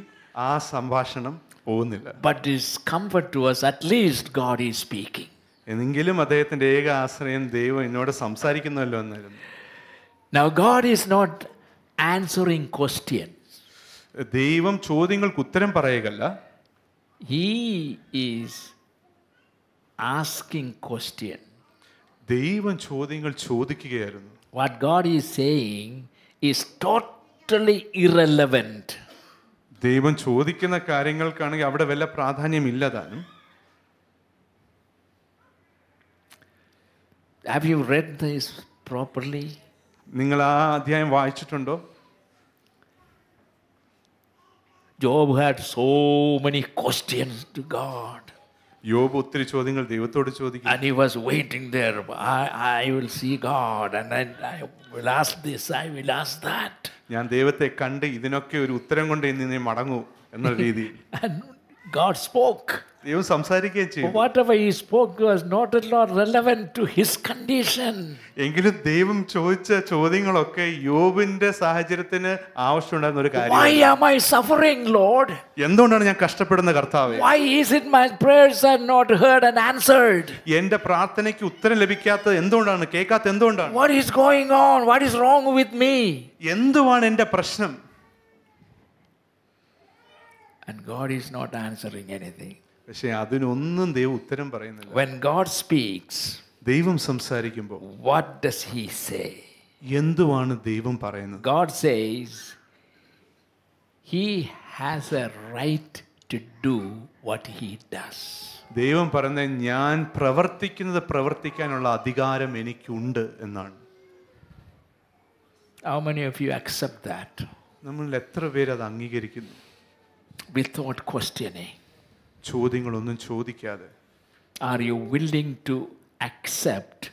ആ സംഭാഷണം പോകുന്നില്ല but is comfort to us at least God is speaking എന്നെങ്കിലും അദ്ദേഹത്തിന്റെ ഏക ആശ്രയം ദൈവം എന്നോട് സംസാരിക്കുന്നല്ലോ എന്നായിരുന്നു Now God is not answering questions. ദൈവം ചോദ്യങ്ങൾക്ക് ഉത്തരം പറയുകയല്ല He is asking question. ദൈവം ചോദ്യങ്ങൾ ചോദിക്കുകയായിരുന്നു What God is saying is totally irrelevant. ദൈവം ചോദിക്കുന്ന കാര്യങ്ങൾക്കാണെങ്കിൽ അവിടെ വല്ല പ്രാധാന്യമില്ലതാനും Have you read this properly? നിങ്ങൾ ആ അധ്യായം വായിച്ചിട്ടുണ്ടോ Job had so many questions to God. യോബ് ഒത്തിരി ചോദ്യങ്ങൾ ദൈവത്തോട് ചോദിക്കും and he was waiting there i will see god and then i will ask this i will ask that ഞാൻ ദൈവത്തെ കണ്ട് ഇതിനൊക്കെ ഒരു ഉത്തരം കൊണ്ട് ഇനി നീ മടങ്ങൂ God spoke. ദൈവം സംസാരിക്കുകയും ചെയ്യും whatever he spoke was not at all relevant to his condition എങ്കിലും ദൈവം ചോദിച്ച ചോദ്യങ്ങളൊക്കെ യോബിന്റെ സാഹചര്യത്തിന് ആവശ്യമുണ്ടായിരുന്ന ഒരു കാര്യം why am i suffering lord എന്തുകൊണ്ടാണ് ഞാൻ കഷ്ടപ്പെടുന്ന കർത്താവേ why is it my prayers are not heard and answered എൻ്റെ പ്രാർത്ഥനയ്ക്ക് ഉത്തരം ലഭിക്കാത്ത എന്തുകൊണ്ടാണ് കേൾക്കാത്ത എന്തുകൊണ്ടാണ് what is going on what is wrong with me എന്തുവാണ് എൻ്റെ പ്രശ്നം and God is not answering anything. When God speaks, what does He say? God says, He has a right to do what He does. ദൈവം പറയുന്നത് ഞാൻ പ്രവർത്തിക്കുന്നത് പ്രവർത്തിക്കാനുള്ള അധികാരം എനിക്കുണ്ട് എന്നാണ് ഓഫ് യു അക്സെപ്റ്റ് ദാറ്റ് നമ്മളിൽ എത്ര പേര് അത് അംഗീകരിക്കുന്നു without questioning are you willing to accept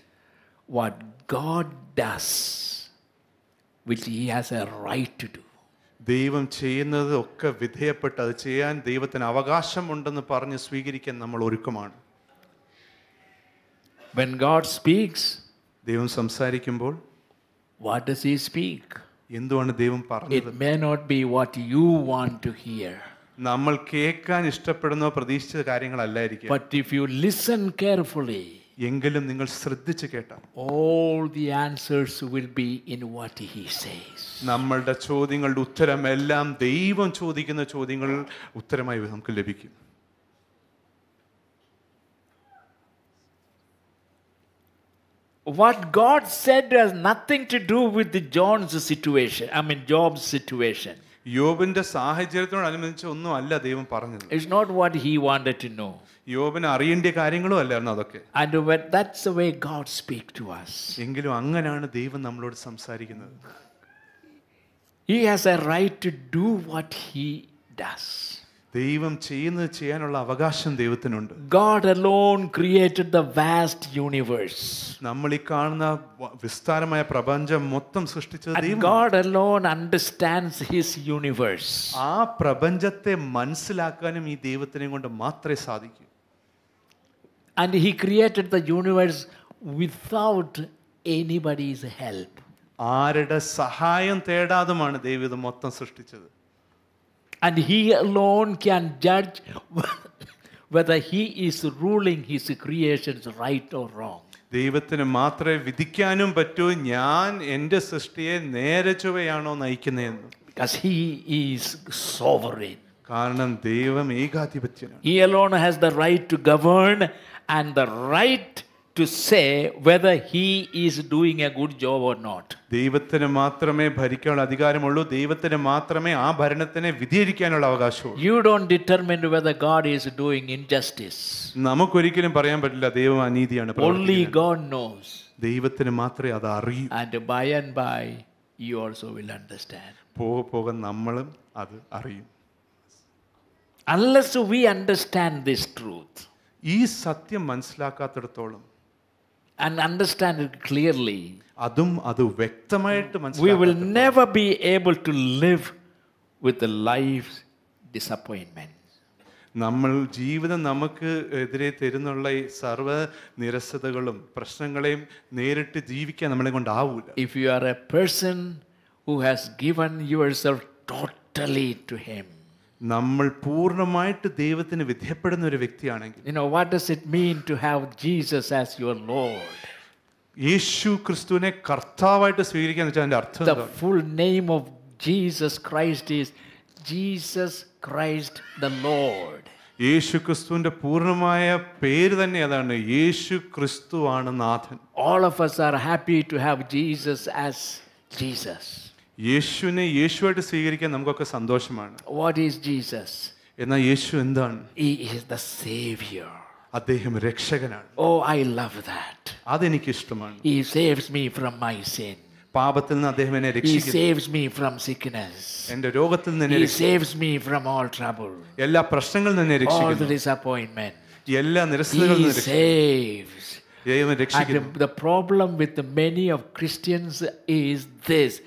what god does which he has a right to do ദൈവം ചെയ്യുന്നത് ഒക്കെ വിധേയപ്പെട്ട് അത് ചെയ്യാൻ ദൈവത്തിന് അവകാശമുണ്ടെന്ന് പറഞ്ഞ് സ്വീകരിക്കാൻ നമ്മൾ ഒരുക്കമാണ് When God speaks, ദൈവം സംസാരിക്കുമ്പോൾ what does he speak? എന്തുവാണ് ദൈവം പറഞ്ഞത്? It may not be what you want to hear. നമ്മൾ കേൾക്കാൻ ഇഷ്ടപ്പെടുന്നോ പ്രതീക്ഷിച്ച കാര്യങ്ങളല്ലായിരിക്കും But if you listen carefully, എങ്കിലും നിങ്ങൾ ശ്രദ്ധിച്ച് കേട്ടാൽ all the answers will be in what He says. നമ്മളുടെ ചോദ്യങ്ങളുടെ ഉത്തരം എല്ലാം ദൈവം ചോദിക്കുന്ന ചോദ്യങ്ങൾ ഉത്തരമായി നമുക്ക് ലഭിക്കും What God said has nothing to do with the John's situation, I mean, Job's situation. യോബിന്റെ സാഹചര്യത്തോടനുബന്ധിച്ച് ഒന്നും അല്ല ദൈവം പറഞ്ഞത് it's not what he wanted to know യോബിന് അറിയേണ്ട കാര്യങ്ങളും അല്ലായിരുന്നു അതൊക്കെ and that's the way God speak to us എങ്കിലും അങ്ങനെയാണ് ദൈവം നമ്മളോട് സംസാരിക്കുന്നത് he has a right to do what he does ദൈവം ചെയ്യുന്നത് ചെയ്യാനുള്ള അവകാശം ദൈവത്തിനുണ്ട് God alone created the vast universe. നമ്മൾ ഈ കാണുന്ന വിസ്താരമായ പ്രപഞ്ചം മൊത്തം സൃഷ്ടിച്ചത് ദൈവം God alone understands his universe. ആ പ്രപഞ്ചത്തെ മനസ്സിലാക്കാനും ഈ ദൈവത്തിനെ കൊണ്ട് മാത്രമേ സാധിക്കൂ. And he created the universe without anybody's help. ആരുടെ സഹായം തേടാതുമാണ് ദൈവം ഇത് മൊത്തം സൃഷ്ടിച്ചത് and he alone can judge whether he is ruling his creations right or wrong. ദൈവത്തിന് മാത്രമേ വിധിക്കാനും പറ്റൂ ഞാൻ എൻ്റെ സൃഷ്ടിയെ നേരെ ചുവയാണോ നയിക്കുന്നതെന്ന് because he is sovereign കാരണം ദൈവം ഏകാധിപത്യനാണ് he alone has the right to govern and the right to say whether he is doing a good job or not. ദൈവത്തിന് മാത്രമേ ഭരിക്കാനുള്ള അധികാരമുള്ളൂ ദൈവത്തിന് മാത്രമേ ആ ഭരണത്തിനെ വിധിയിരിക്കാനുള്ള അവകാശമുള്ളൂ you don't determine whether God is doing injustice നമുക്കൊരിക്കലും പറയാൻ പറ്റില്ല ദൈവം അനീതിയാണ് ഓൺലി ഗോഡ് നോസ് ദൈവത്തിന് മാത്രമേ അത് അറിയൂ and by and by you also will understand പോകെ പോകെ നമ്മളും അത് അറിയും unless we understand this truth ഈ സത്യം മനസ്സിലാക്കാത്തിടത്തോളം and understand it clearly അതും അത് വ്യക്തമായിട്ട് we will never be able to live with the life's disappointment നമ്മൾ ജീവിതം നമുക്ക് എതിരെ തരുന്നുള്ള ഈ സർവ്വ നിരസതകളും പ്രശ്നങ്ങളെയും നേരിട്ട് ജീവിക്കാൻ നമ്മളെ കൊണ്ട് ആവൂല if you are a person who has given yourself totally to him നമ്മൾ പൂർണ്ണമായിട്ട് ദൈവത്തിന് വിധേയപ്പെടുന്ന ഒരു വ്യക്തിയാണെങ്കിൽ you know what does it mean to have Jesus as your Lord യേശു ക്രിസ്തുവിനെ കർത്താവായിട്ട് സ്വീകരിക്കുക എന്ന് വെച്ചാൽ അതിന്റെ അർത്ഥം the full name of Jesus Christ is Jesus Christ the Lord യേശു ക്രിസ്തുവിന്റെ പൂർണ്ണമായ പേര് തന്നെ അതാണ് യേശു ക്രിസ്തു ആണ് നാഥൻ all of us are happy to have Jesus as Jesus യേശുവിനെ യേശുവായിട്ട് സ്വീകരിക്കാൻ നമുക്കൊക്കെ സന്തോഷമാണ് വാട്ട് ഈസ് ജീസസ് എന്നാൽ യേശു എന്താണ് ഹി ഈസ് ദ സേവിയർ അദ്ദേഹം രക്ഷകനാണ് ഓ ഐ ലവ് ദാറ്റ് അതെനിക്ക് ഇഷ്ടമാണ് he saves me from my sin പാപത്തിൽ നിന്ന് അദ്ദേഹം എന്നെ രക്ഷിക്കുന്നു he saves me from sickness എൻ്റെ രോഗത്തിൽ നിന്ന് he saves me from all trouble എല്ലാ പ്രശ്നങ്ങളിൽ നിന്ന് രക്ഷിക്കുന്നു ഓൾ ദി ഡിസപ്പോയിന്റ്മെന്റ് എല്ലാ നിരസതകളിൽ നിന്ന് സേവ്സ് ദൈവം രക്ഷിക്കുന്നു the problem with many of Christians is this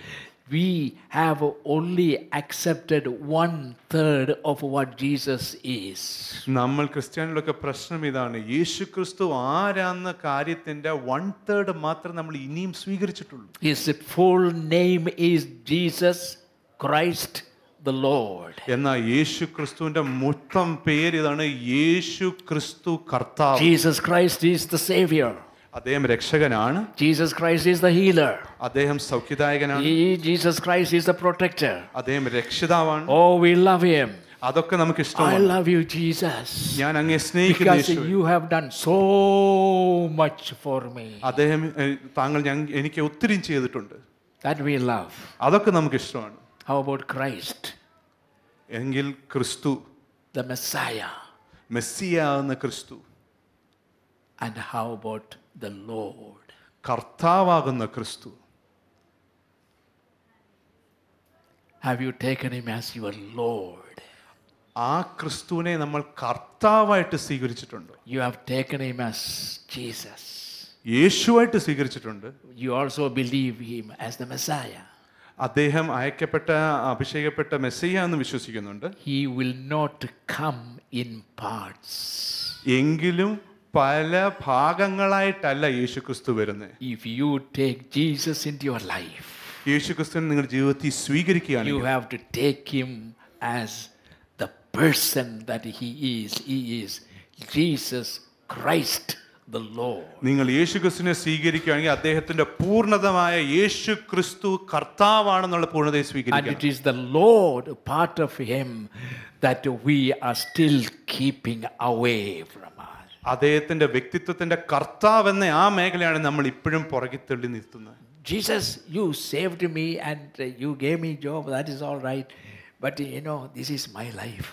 we have only accepted one third of what Jesus is. നമ്മൾ ക്രിസ്ത്യാനികളൊക്കെ പ്രശ്നം ഇതാണ് യേശു ക്രിസ്തു ആരാന്ന കാര്യത്തിന്റെ വൺ തേർഡ് മാത്രം നമ്മൾ ഇനിയും സ്വീകരിച്ചിട്ടുള്ളൂ his full name is Jesus Christ the Lord എന്നാൽ യേശു ക്രിസ്തുവിന്റെ മൊത്തം പേര് ഇതാണ് യേശു ക്രിസ്തു കർത്താവ് Jesus Christ is the saviour അദ്ദേഹം രക്ഷകനാണ് Jesus Christ is the healer അദ്ദേഹം സൗഖ്യദായകനാണ് Jesus Christ is the protector അദ്ദേഹം രക്ഷിതാവാണ് ഓ വി ലവ് ഹിം അതൊക്കെ നമുക്ക് ഇഷ്ടമാണ് ഐ ലവ് യു ജീസസ് ഞാൻ അങ്ങേ സ്നേഹിക്കുന്നു Yeshu you have done so much for me അദ്ദേഹം താങ്കൾ ഞാൻ എനിക്ക് ഒത്തിരി ചെയ്തിട്ടുണ്ട് ദാറ്റ് വി ലവ് അതൊക്കെ നമുക്ക് ഇഷ്ടമാണ് ഹൗ അബൌട്ട് ക്രൈസ്റ്റ് എങ്കിൽ ക്രിസ്തു ദ മെസ്സായ മെസ്സിയ എന്ന Kristu and how about the Lord. കർത്താവാകുന്ന Kristu Have you taken him as your Lord? ആ ക്രിസ്തുവിനെ നമ്മൾ കർത്താവായിട്ട് സ്വീകരിച്ചിട്ടുണ്ട് You have taken him as Jesus. യേശുവായിട്ട് സ്വീകരിച്ചിട്ടുണ്ട് You also believe him as the Messiah. അദ്ദേഹം അയക്കപ്പെട്ട അഭിഷേകപ്പെട്ട മെസ്സിയ എന്ന് വിശ്വസിക്കുന്നുണ്ട് he will not come in parts എങ്കിലും പല ഭാഗങ്ങളായിട്ടല്ല യേശുക്രിസ്തു വരുന്നത് if you take Jesus in your life യേശുക്രിസ്തുവിനെ ക്രിസ്തുവിനെ നിങ്ങളുടെ ജീവിതത്തിൽ സ്വീകരിക്കുകയാണ് you have to take him as the person that he is he is Jesus Christ the നിങ്ങൾ യേശു സ്വീകരിക്കുകയാണെങ്കിൽ അദ്ദേഹത്തിന്റെ പൂർണ്ണതമായ യേശുക്രിസ്തു ക്രിസ്തു കർത്താവാണെന്നുള്ള പൂർണ്ണതയെ സ്വീകരിക്കുക അദ്ദേഹത്തിന്റെ വ്യക്തിത്വത്തിന്റെ കർത്താവ് എന്ന ആ മേഖലയാണ് നമ്മൾ ഇപ്പോഴും പുറകെ തള്ളി നിർത്തുന്നത് Jesus you saved me and you gave me job that is all right but you know this is my life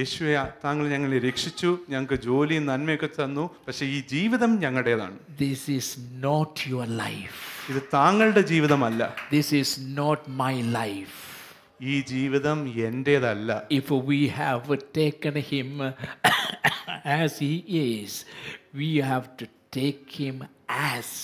യേശുവേ താങ്കൾ ഞങ്ങളെ രക്ഷിച്ചു ഞങ്ങൾക്ക് ജോലിയും നന്മയൊക്കെ തന്നു പക്ഷേ ഈ ജീവിതം ഞങ്ങളുടേതാണ് this is not your life ഇത് താങ്കളുടെ ജീവിതമല്ല this is not my life ഈ ജീവിതം എൻ്റേതല്ല if we have taken him as he is we have to take him as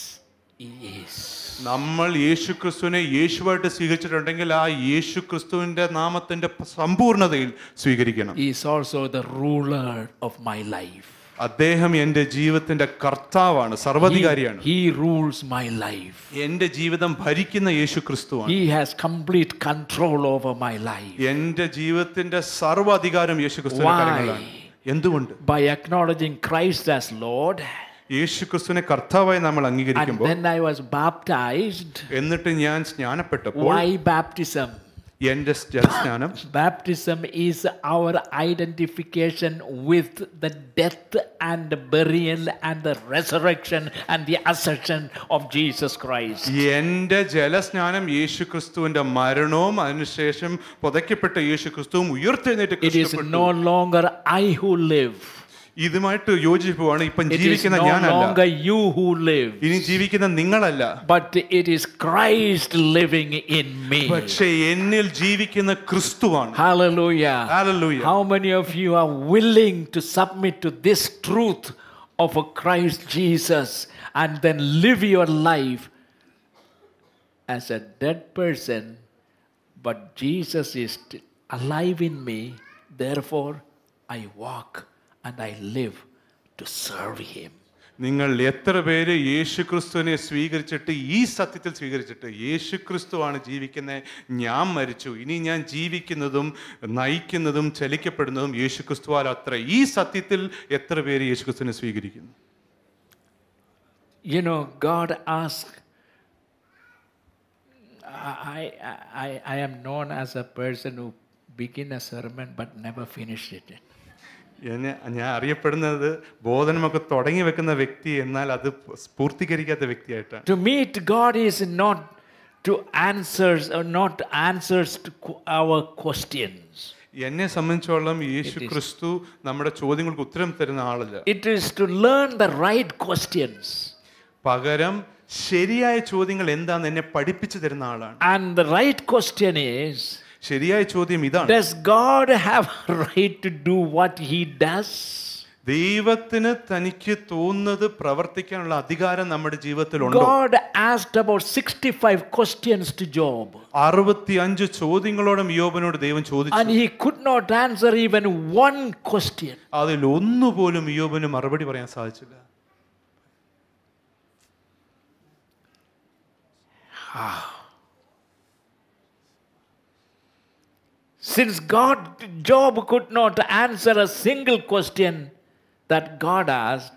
നമ്മൾ യേശു ക്രിസ്തുവിനെ യേശുവായിട്ട് സ്വീകരിച്ചിട്ടുണ്ടെങ്കിൽ ആ യേശു ക്രിസ്തുവിന്റെ നാമത്തിന്റെ സമ്പൂർണതയിൽ സ്വീകരിക്കണം is also the ruler of my life അദ്ദേഹം എൻ്റെ ജീവിതത്തിന്റെ കർത്താവാണ് സർവധികാരിയാണ് ഹി റൂൾസ് മൈ ലൈഫ് എൻ്റെ ജീവിതം ഭരിക്കുന്ന യേശു ക്രിസ്തുവാണ് he has complete control over my life എൻ്റെ ജീവിതത്തിന്റെ സർവ്വ അധികാരം യേശു ക്രിസ്തുവിനാണ് എന്തുകൊണ്ട് by acknowledging Christ as Lord യേശു ക്രിസ്തുവിനെ കർത്താവായി നമ്മൾ അംഗീകരിക്കുമ്പോൾ ഐ വാസ് ബാപ്റ്റൈസ്ഡ് എന്നിട്ട് ഞാൻ സ്നാനപ്പെട്ടപ്പോൾ വൈ ബാപ്റ്റിസം എന്റെ ജലസ്നാനം baptism is our identification with the death and burial and the resurrection and the ascension of Jesus Christ എന്റെ ജലസ്നാനം യേശു ക്രിസ്തുവിന്റെ മരണവും അതിനുശേഷം പുതയ്ക്കപ്പെട്ട യേശു ക്രിസ്തുവും ഉയർത്തെഴുന്നേറ്റ് it is no longer I who live ഇതുമായിട്ട് യോജിപ്പുവാണ് ഇപ്പം ജീവിക്കുന്ന ഞാനല്ല യു ഹു ലിവ് ഇനി ജീവിക്കുന്ന നിങ്ങളല്ല but it is Christ living in me പക്ഷേ എന്നിൽ ജീവിക്കുന്ന ക്രിസ്തുവാണ് hallelujah hallelujah how many of you are willing to submit to this truth of a Christ Jesus and then live your life as a dead person but Jesus is alive in me therefore I walk and I live to serve him നിങ്ങൾ എത്ര പേര് യേശു ക്രിസ്തുവിനെ സ്വീകരിച്ചിട്ട് ഈ സത്യത്തിൽ സ്വീകരിച്ചിട്ട് യേശു ക്രിസ്തുവാണ് ജീവിക്കുന്നത് ഞാൻ മരിച്ചു ഇനി ഞാൻ ജീവിക്കുന്നതും നയിക്കുന്നതും ചലിക്കപ്പെടുന്നതും യേശു ക്രിസ്തുവാൽ അത്ര ഈ സത്യത്തിൽ എത്ര പേര് യേശു ക്രിസ്തുവിനെ സ്വീകരിക്കുന്നു You know, God I I, I, I am known as a person who begin a sermon but never finished it. എന്നെ ഞാൻ അറിയപ്പെടുന്നത് ബോധനമൊക്കെ തുടങ്ങി വെക്കുന്ന വ്യക്തി എന്നാൽ അത് പൂർത്തീകരിക്കാത്ത വ്യക്തിയായിട്ടാണ് to meet God is not to answers not answers to our questions എന്നെ സംബന്ധിച്ചോളം യേശു ക്രിസ്തു നമ്മുടെ ചോദ്യങ്ങൾക്ക് ഉത്തരം തരുന്ന ആളല്ല it is to learn the right questions പകരം ശരിയായ ചോദ്യങ്ങൾ എന്താണെന്ന് എന്നെ പഠിപ്പിച്ചു തരുന്ന ആളാണ് and the right question is ശരിയായ ചോദ്യം ഇതാണ് Does God have a right to do what he ദൈവത്തിന് തനിക്ക് തോന്നുന്നത് പ്രവർത്തിക്കാനുള്ള അധികാരം നമ്മുടെ ജീവിതത്തിൽ ഉണ്ട് God asked about 65 questions to Job 65 ചോദ്യങ്ങളോടും യോബനോട് ദൈവം ചോദിച്ചു and he could not answer even one question അതിൽ ഒന്നുപോലും യോബന് മറുപടി പറയാൻ സാധിച്ചില്ല ആ ah. Since God, Job could not answer a single question that God asked,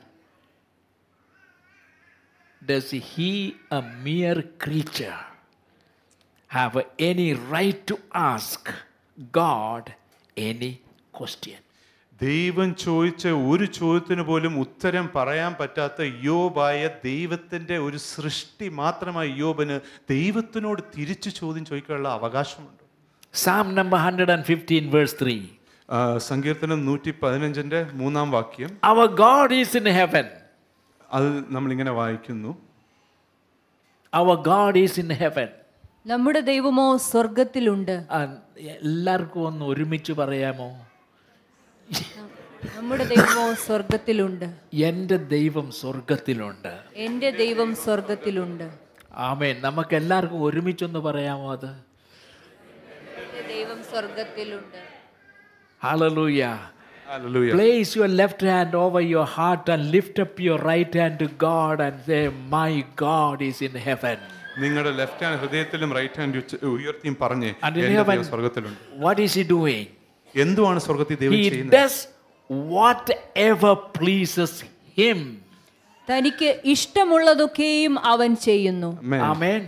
does he, a mere creature, have any right to ask God any question? ദൈവം ചോദിച്ച ഒരു ചോദ്യത്തിന് പോലും ഉത്തരം പറയാൻ പറ്റാത്ത യോബായ ദൈവത്തിൻ്റെ ഒരു സൃഷ്ടി മാത്രമായി യോബിന് ദൈവത്തിനോട് തിരിച്ചു ചോദ്യം ചോദിക്കാനുള്ള അവകാശമുണ്ട് Psalm number 115 verse 3. സങ്കീർത്തനം നൂറ്റി പതിനഞ്ചിന്റെ മൂന്നാം വാക്യം our God is in heaven അത് നമ്മൾ ഇങ്ങനെ വായിക്കുന്നു our God is in heaven നമ്മുടെ ദൈവമോ സ്വർഗത്തിലുണ്ട് എല്ലാവർക്കും ഒന്ന് ഒരുമിച്ച് പറയാമോ നമ്മുടെ ദൈവമോ സ്വർഗത്തിലുണ്ട് എൻ്റെ ദൈവം സ്വർഗത്തിലുണ്ട് എൻ്റെ ദൈവം സ്വർഗത്തിലുണ്ട് ആമേൻ നമുക്ക് എല്ലാവർക്കും ഒരുമിച്ചൊന്ന് പറയാമോ അത് സ്വർഗത്തിലുണ്ട് Hallelujah. Hallelujah. Place your left hand over your heart and lift up your right hand to God and say, My God is in heaven. നിങ്ങളുടെ ലെഫ്റ്റ് ഹാൻഡ് ഹൃദയത്തിലും റൈറ്റ് ഹാൻഡ് ഉയർത്തിയും പറഞ്ഞ് സ്വർഗത്തിലുണ്ട് വാട്ട് ഈസ് ഹി ഡൂയിങ് എന്തുമാണ് സ്വർഗത്തിൽ ദൈവം ചെയ്യുന്നത് what whatever pleases him തനിക്ക് ഇഷ്ടമുള്ളതൊക്കെയും അവൻ ചെയ്യുന്നു ആമേൻ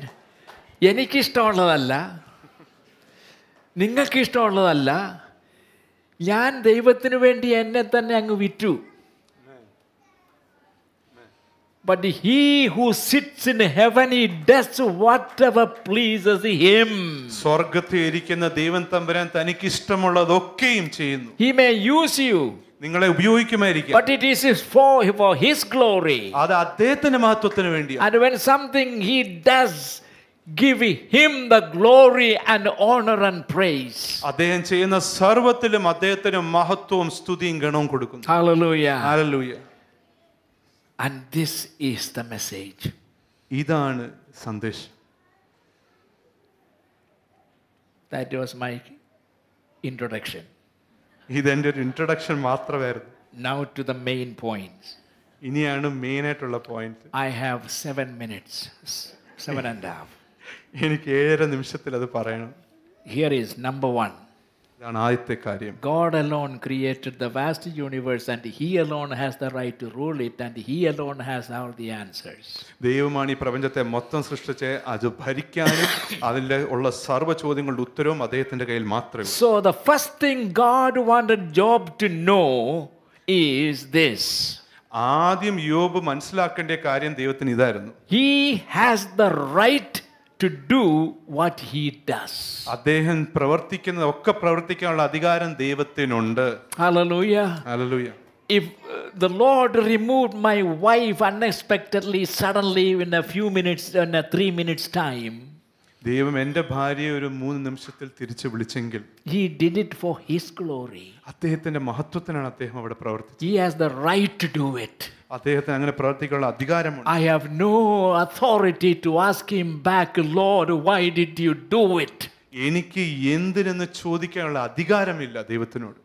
എനിക്കിഷ്ടമുള്ളതല്ല നിങ്ങൾക്ക് ഇഷ്ടമുള്ളതല്ല ഞാൻ ദൈവത്തിന് വേണ്ടി എന്നെ തന്നെ അങ്ങ് വിറ്റു but he who sits in heaven he does whatever pleases him സ്വർഗത്തിൽ ഇരിക്കുന്ന ദൈവൻ തമ്പുരാൻ തനിക്ക് ഇഷ്ടമുള്ളതൊക്കെയും ചെയ്യുന്നു ഹി മേ യൂസ് യു നിങ്ങളെ ഉപയോഗിക്കുമായിരിക്കും but it is for for his glory അത് അദ്ദേഹത്തിന്റെ മഹത്വത്തിന് വേണ്ടി and when something he does give him the glory and honor and praise. അദ്ദേഹം ചെയ്യുന്ന സർവത്തിലും അദ്ദേഹത്തിന് മഹത്വവും സ്തുതിയും ഗണവും കൊടുക്കുന്നു Hallelujah. Hallelujah. And this is the message. ഇതാണ് സന്ദേശം. That was my introduction. ഇത് എൻ്റെ ഒരു ഇൻട്രൊഡക്ഷൻ മാത്രമായിരുന്നു. Now to the main points. ഇനിയാണ് മെയിൻ ആയിട്ടുള്ള point. I have seven minutes. Seven and a half. എനിക്ക് ഏഴര നിമിഷത്തിൽ അത് പറയണം ഹിയർ ഈസ് നമ്പർ വൺ ഇതാണ് ആദ്യത്തെ കാര്യം God alone created the vast universe and he alone has the right to rule it and he alone has all the answers ദൈവമാണ് ഈ പ്രപഞ്ചത്തെ മൊത്തം സൃഷ്ടിച്ച് അത് ഭരിക്കാനും അതിൽ ഉള്ള സർവ്വ ചോദ്യങ്ങളുടെ ഉത്തരവും അദ്ദേഹത്തിന്റെ കയ്യിൽ മാത്രമേ so the first thing God wanted Job to know is this ആദ്യം യോബ് മനസ്സിലാക്കേണ്ട കാര്യം ദൈവത്തിന് ഇതായിരുന്നു he has the right to do what he does. പ്രവർത്തിക്കാനുള്ള അധികാരം ദൈവത്തിനുണ്ട് Hallelujah. Hallelujah. If uh, the Lord removed my wife unexpectedly, suddenly, in a few minutes, in a three minutes time, ദൈവം ഭാര്യയെ ഒരു മൂന്ന് നിമിഷത്തിൽ തിരിച്ചു വിളിച്ചെങ്കിൽ he did it for his glory അദ്ദേഹത്തിന്റെ മഹത്വത്തിനാണ് അദ്ദേഹം അവിടെ പ്രവർത്തിച്ചത് he has the right to do it അദ്ദേഹത്തിന് അങ്ങനെ പ്രവർത്തിക്കാനുള്ള അധികാരമുണ്ട് I have no authority to ask him back Lord why did you do it എനിക്ക് എന്തിനെന്ന് ചോദിക്കാനുള്ള അധികാരമില്ല ദൈവത്തിനോട്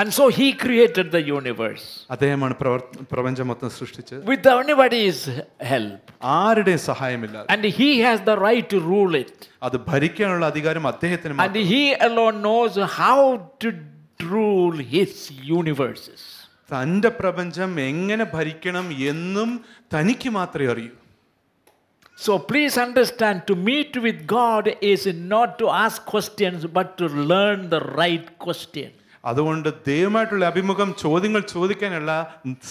And so he created the universe. അദ്ദേഹമാണ് പ്രപഞ്ചം മൊത്തം With anybody's help. And he has the right to rule it. And he alone knows how to rule his universes. തൻ്റെ പ്രപഞ്ചം എങ്ങനെ ഭരിക്കണം എന്നും തനിക്ക് മാത്രമേ അറിയൂ so please understand to meet with God is not to ask questions but to learn the right question അതുകൊണ്ട് ദൈവമായിട്ടുള്ള അഭിമുഖം ചോദ്യങ്ങൾ ചോദിക്കാനുള്ള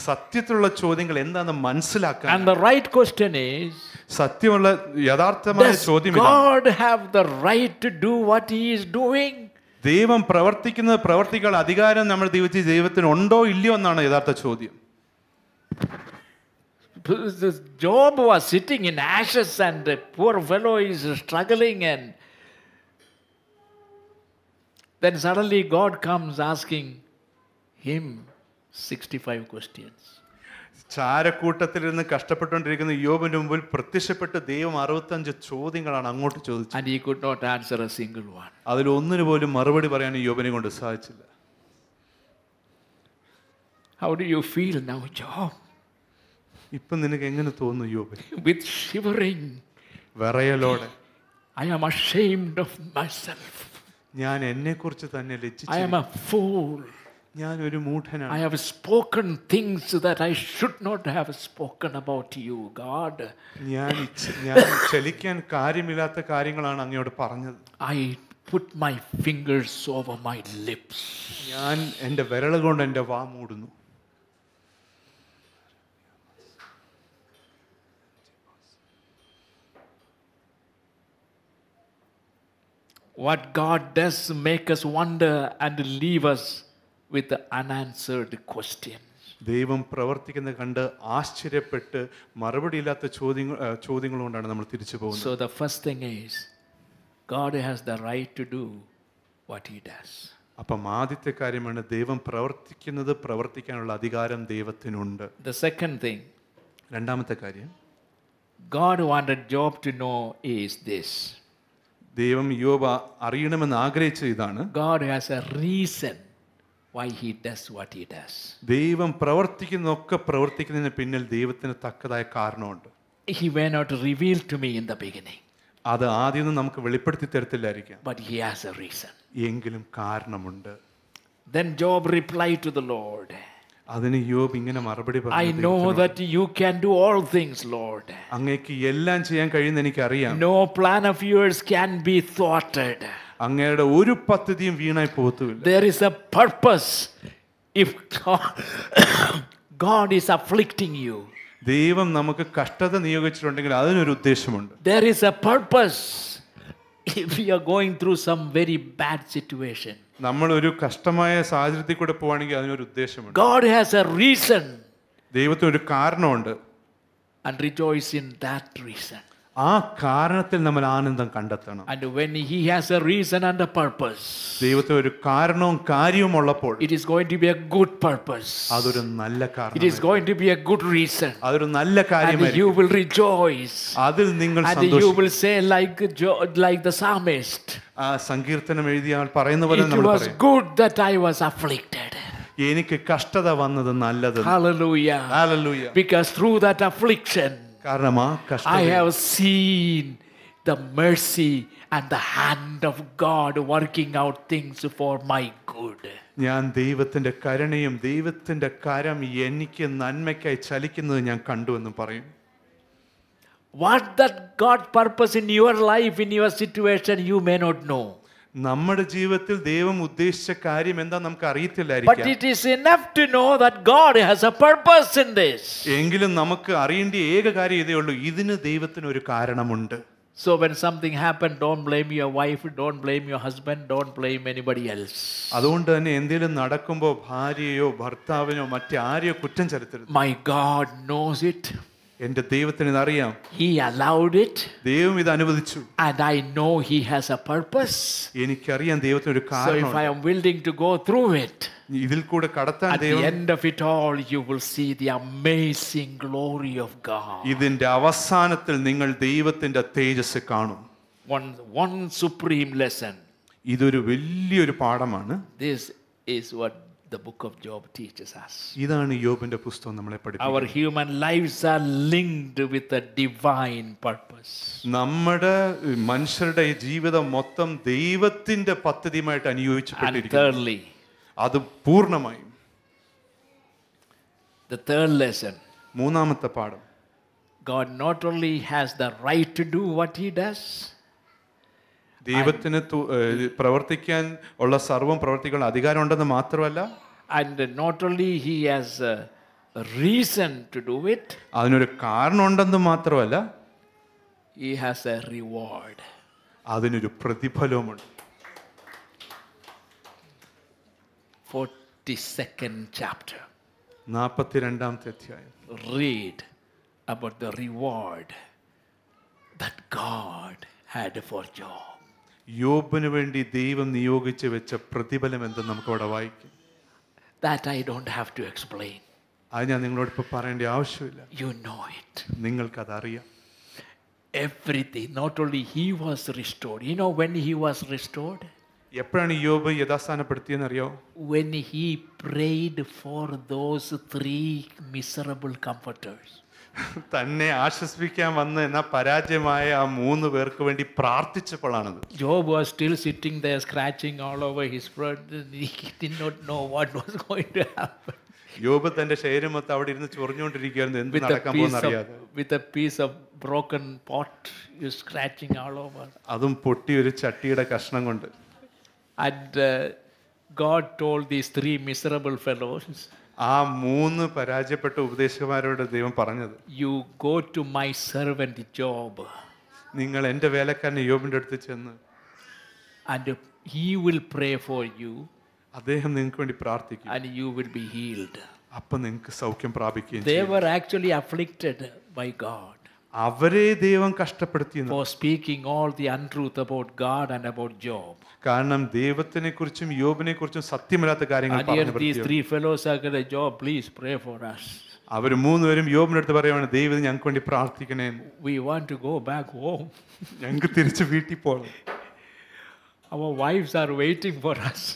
സത്യത്തിലുള്ള ചോദ്യങ്ങൾ എന്താണെന്ന് മനസ്സിലാക്കാൻ ആൻഡ് ദ റൈറ്റ് ഈസ് സത്യമുള്ള യഥാർത്ഥമായ ചോദ്യം God have the right to do what he is doing ദൈവം പ്രവർത്തിക്കുന്നത് പ്രവർത്തിക്കാനുള്ള അധികാരം നമ്മൾ ദൈവത്തിൽ ദൈവത്തിന് ഉണ്ടോ ഇല്ലയോ എന്നാണ് യഥാർത്ഥ ചോദ്യം Job was sitting in ashes and poor fellow is struggling and suddenly God comes asking him sixty 65 questions ചാരക്കൂട്ടത്തിലിരുന്ന് കഷ്ടപ്പെട്ടുകൊണ്ടിരിക്കുന്ന യോബിന്റെ മുമ്പിൽ പ്രത്യക്ഷപ്പെട്ട് ദൈവം അറുപത്തഞ്ച് ചോദ്യങ്ങളാണ് അങ്ങോട്ട് ചോദിച്ചത് അതിൽ ഒന്നിന് പോലും മറുപടി പറയാൻ യോബിനെ കൊണ്ട് സാധിച്ചില്ല How do you feel now, Job? ഇപ്പം നിനക്ക് എങ്ങനെ തോന്നുന്നു യോബിൻ വിത്ത് ഷിവറിങ് വിറയലോടെ ഐ ആം അഷെയിംഡ് ഓഫ് ഞാൻ എന്നെക്കുറിച്ച് തന്നെ ലജ്ജിച്ചു I am a fool I have spoken things that I should not have spoken about you, God. I put my fingers over my lips. What God does make us wonder and leave us with unanswered questions. ദൈവം പ്രവർത്തിക്കുന്ന കണ്ട് ആശ്ചര്യപ്പെട്ട് മറുപടിയില്ലാത്ത ചോദ്യങ്ങൾ ചോദ്യങ്ങൾ കൊണ്ടാണ് നമ്മൾ തിരിച്ചു പോകുന്നത് so the first thing is God has the right to do what he does അപ്പം ആദ്യത്തെ കാര്യമാണ് ദൈവം പ്രവർത്തിക്കുന്നത് പ്രവർത്തിക്കാനുള്ള അധികാരം ദൈവത്തിനുണ്ട് ദ സെക്കൻഡ് തിങ് രണ്ടാമത്തെ കാര്യം God wanted Job to know is this ദൈവം യോബ അറിയണമെന്ന് ആഗ്രഹിച്ച ഇതാണ് God has a reason why he does what he does ദൈവം പ്രവർത്തിക്കുന്നൊക്കെ പ്രവർത്തിക്കുന്നതിന് പിന്നിൽ ദൈവത്തിന് തക്കതായ കാരണമുണ്ട് he may not reveal to me in the beginning അത് ആദ്യം നമുക്ക് വെളിപ്പെടുത്തി തരത്തില്ലായിരിക്കാം but he has a reason എങ്കിലും കാരണമുണ്ട് then job replied to the lord അതിന് യോബ് ഇങ്ങനെ മറുപടി പറഞ്ഞു I know that you can do all things Lord അങ്ങേക്ക് എല്ലാം ചെയ്യാൻ കഴിയുമെന്ന് എനിക്കറിയാം no plan of yours can be തോട്ടഡ് അങ്ങയുടെ ഒരു പദ്ധതിയും വീണായി പോകത്തുമില്ല there is a purpose if god, god is afflicting you ദൈവം നമുക്ക് കഷ്ടത നിയോഗിച്ചിട്ടുണ്ടെങ്കിൽ അതിനൊരു ഉദ്ദേശമുണ്ട് there is a purpose if you are going through some very bad situation നമ്മൾ ഒരു കഷ്ടമായ സാഹചര്യത്തിൽ കൂടെ പോവാണെങ്കിൽ അതിനൊരു ഉദ്ദേശമുണ്ട് god has a reason ദൈവത്തിന് ഒരു കാരണമുണ്ട് and rejoice in that reason ആ കാരണത്തിൽ നമ്മൾ ആനന്ദം കണ്ടെത്തണം and when he has a reason and a purpose ദൈവത്തിന് ഒരു കാരണവും കാര്യവും ഉള്ളപ്പോൾ it is going to be a good purpose അതൊരു നല്ല കാരണം it is going to be a good reason അതൊരു നല്ല കാര്യമായിരിക്കും and you will rejoice അതിൽ നിങ്ങൾ സന്തോഷിക്കും and you will say like like the psalmist ആ സങ്കീർത്തനം എഴുതിയ ആൾ പറയുന്ന പോലെ നമ്മൾ പറയും it was good that i was afflicted എനിക്ക് കഷ്ടത വന്നത് നല്ലത് hallelujah hallelujah because through that affliction കാരണമാ I have seen the mercy and the hand of God working out things for my good. ഞാൻ ദൈവത്തിന്റെ കരുണയും ദൈവത്തിന്റെ കരം എനിക്ക് നന്മയ്ക്കായി ചലിക്കുന്നത് ഞാൻ കണ്ടു എന്ന് പറയും What that God purpose in your life, in your situation, you may not know. നമ്മുടെ ജീവിതത്തിൽ ദൈവം ഉദ്ദേശിച്ച കാര്യം എന്താ നമുക്ക് അറിയത്തില്ലായിരിക്കും എങ്കിലും നമുക്ക് അറിയേണ്ട ഏക കാര്യം ഇതേ ഉള്ളൂ ഇതിന് ദൈവത്തിന് ഒരു കാരണമുണ്ട് So when something happened, don't blame your wife, don't blame your husband, don't blame anybody else. അതുകൊണ്ട് തന്നെ എന്തെങ്കിലും നടക്കുമ്പോൾ ഭാര്യയോ ഭർത്താവിനോ മറ്റാരെയോ കുറ്റം ചെലുത്തരുത്. My God knows it. എന്റെ ദൈവത്തിന് അറിയാം he allowed it ദൈവം ഇത് അനുവദിച്ചു and i know he has a purpose എനിക്ക് അറിയാം ദൈവത്തിന് ഒരു കാരണം so if i am willing to go through it ഇതിൽ കൂടെ കടത്താൻ ദൈവം at the end of it all you will see the amazing glory of god ഇതിന്റെ അവസാനത്തിൽ നിങ്ങൾ ദൈവത്തിന്റെ തേജസ് കാണും one one supreme lesson ഇതൊരു വലിയൊരു പാഠമാണ് this is what the book of Job teaches us. ഇതാണ് യോബിന്റെ പുസ്തകം നമ്മളെ പഠിപ്പിക്കുന്നത്. Our human lives are linked with a divine purpose. നമ്മുടെ മനുഷ്യരുടെ ജീവിതം മൊത്തം ദൈവത്തിന്റെ പദ്ധതിയുമായിട്ട് അനുയോജിക്കപ്പെട്ടിരിക്കുന്നു. And thirdly, അത് പൂർണ്ണമായും The third lesson. മൂന്നാമത്തെ പാഠം God not only has the right to do what he does, ദൈവത്തിന് പ്രവർത്തിക്കാൻ ഉള്ള സർവം പ്രവർത്തിക്കാനുള്ള അധികാരം ഉണ്ടെന്ന് മാത്രമല്ല and not only he has a uh, reason to do it adinoru kaaranam undannu mathramalla he has a reward adinoru prathiphalam undu 42nd chapter 42nd adhyayam read about the reward that god had for job യോബിന് വേണ്ടി ദൈവം നിയോഗിച്ചു വെച്ച പ്രതിഫലം എന്തെന്ന് നമുക്ക് അവിടെ that I don't have to explain. അത് ഞാൻ നിങ്ങളോട് ഇപ്പോൾ പറയേണ്ട ആവശ്യമില്ല You know it. നിങ്ങൾക്കതറിയാം Everything, not only he was restored. You know when he was restored? എപ്പോഴാണ് യോബ് യഥാസ്ഥാനപ്പെടുത്തിയെന്ന് അറിയോ When he prayed for those three miserable comforters. തന്നെ ആശ്വസിപ്പിക്കാൻ വന്ന് എന്ന പരാജയമായ ആ മൂന്ന് പേർക്ക് വേണ്ടി പ്രാർത്ഥിച്ചപ്പോഴാണത് Job was still sitting the scratching all over his not know what was going to Job തന്റെ ശരീരം മൊത്തം അവിടെ ഇരുന്ന് ചൊറിഞ്ഞുകൊണ്ടിരിക്കുകയായിരുന്നു എന്ത് നടക്കാൻ പോകുന്ന അറിയാതെ with a piece of broken pot you scratching all over അതും പൊട്ടി ഒരു ചട്ടിയുടെ കഷ്ണം കൊണ്ട് and God told these three miserable fellows ആ മൂന്ന് പരാജയപ്പെട്ട ഉപദേശകന്മാരോട് ദൈവം പറഞ്ഞത് you go to my servant Job നിങ്ങൾ എൻ്റെ വേലക്കാരൻ യോബിൻ്റെ അടുത്ത് ചെന്ന് and he will pray for you അദ്ദേഹം നിങ്ങൾക്ക് വേണ്ടി പ്രാർത്ഥിക്കും and you will be healed അപ്പം നിങ്ങൾക്ക് സൗഖ്യം പ്രാപിക്കുകയും they were actually afflicted by God അവരെ ദൈവം കഷ്ടപ്പെടുത്തിയെന്നോ speaking all the untruth about God and about Job കാരണം ദൈവത്തിനെ കുറിച്ചും യോബിനെ കുറിച്ചും സത്യമില്ലാത്ത കാര്യങ്ങൾ അവർ മൂന്നുപേരും യോബിന്റെ അടുത്ത് പറയുകയാണ് ദൈവം ഞങ്ങൾക്ക് വേണ്ടി പ്രാർത്ഥിക്കണേ we want to go back home ഞങ്ങൾക്ക് തിരിച്ച് വീട്ടിൽ പോകണം our wives are waiting for us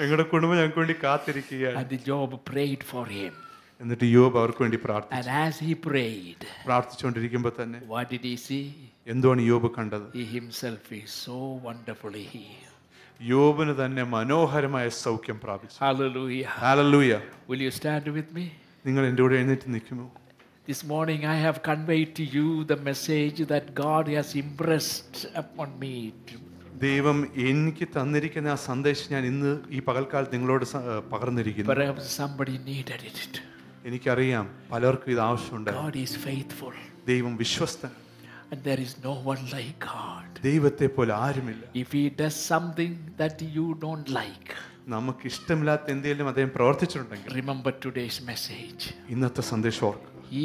ഞങ്ങളുടെ കുടുംബം ഞങ്ങൾക്ക് വേണ്ടി കാത്തിരിക്കുകയാണ് the Job prayed for him എന്നിട്ട് യോബ് അവർക്ക് വേണ്ടി and as he prayed പ്രാർത്ഥിച്ചുകൊണ്ടിരിക്കുമ്പോൾ തന്നെ what did he see എന്താണ് യോബ് കണ്ടത് he himself is so wonderfully healed യോബിന് തന്നെ മനോഹരമായ സൗഖ്യം പ്രാപിച്ചു hallelujah hallelujah will you stand with me നിങ്ങൾ എൻ്റെ കൂടെ എഴുന്നേറ്റ് നിൽക്കുമോ This morning I have conveyed to you the message that God has impressed upon me ദൈവം എനിക്ക് തന്നിരിക്കുന്ന ആ സന്ദേശം ഞാൻ ഇന്ന് ഈ പകൽക്കാലത്ത് നിങ്ങളോട് പകർന്നിരിക്കുന്നു എനിക്കറിയാം പലർക്കും ഇത് ആവശ്യമുണ്ട് God is faithful. ദൈവം And there is no one like God. If he does something that you don't like. remember today's message. He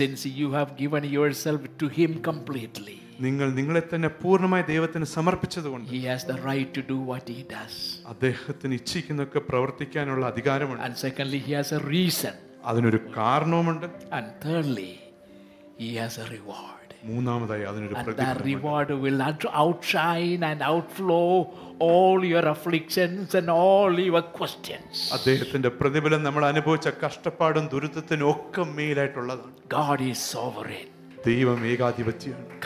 since you have given yourself to him completely. നിങ്ങൾ നിങ്ങളെ തന്നെ പൂർണ്ണമായി ദൈവത്തിന് സമർപ്പിച്ചതുകൊണ്ട് he has the right to do what he does ഇച്ഛിക്കുന്നൊക്കെ പ്രവർത്തിക്കാനുള്ള അധികാരമുണ്ട് and secondly he has a reason അതിനൊരു കാരണവുമുണ്ട് മൂന്നാമതായി അതിനൊരു reward will outflow all all അദ്ദേഹത്തിന്റെ പ്രതിഫലം നമ്മൾ അനുഭവിച്ച കഷ്ടപ്പാടും ദുരിതത്തിനും ഒക്കെ മേലായിട്ടുള്ളതാണ് ദൈവം ഏകാധിപത്യമാണ്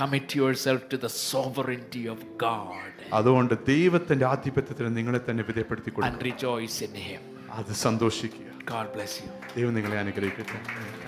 അതുകൊണ്ട് ദൈവത്തിന്റെ ആധിപത്യത്തിന് നിങ്ങളെ തന്നെ വിധേയപ്പെടുത്തി അത് സന്തോഷിക്കുക God bless you. ദൈവം നിങ്ങളെ അനുഗ്രഹിക്കട്ടെ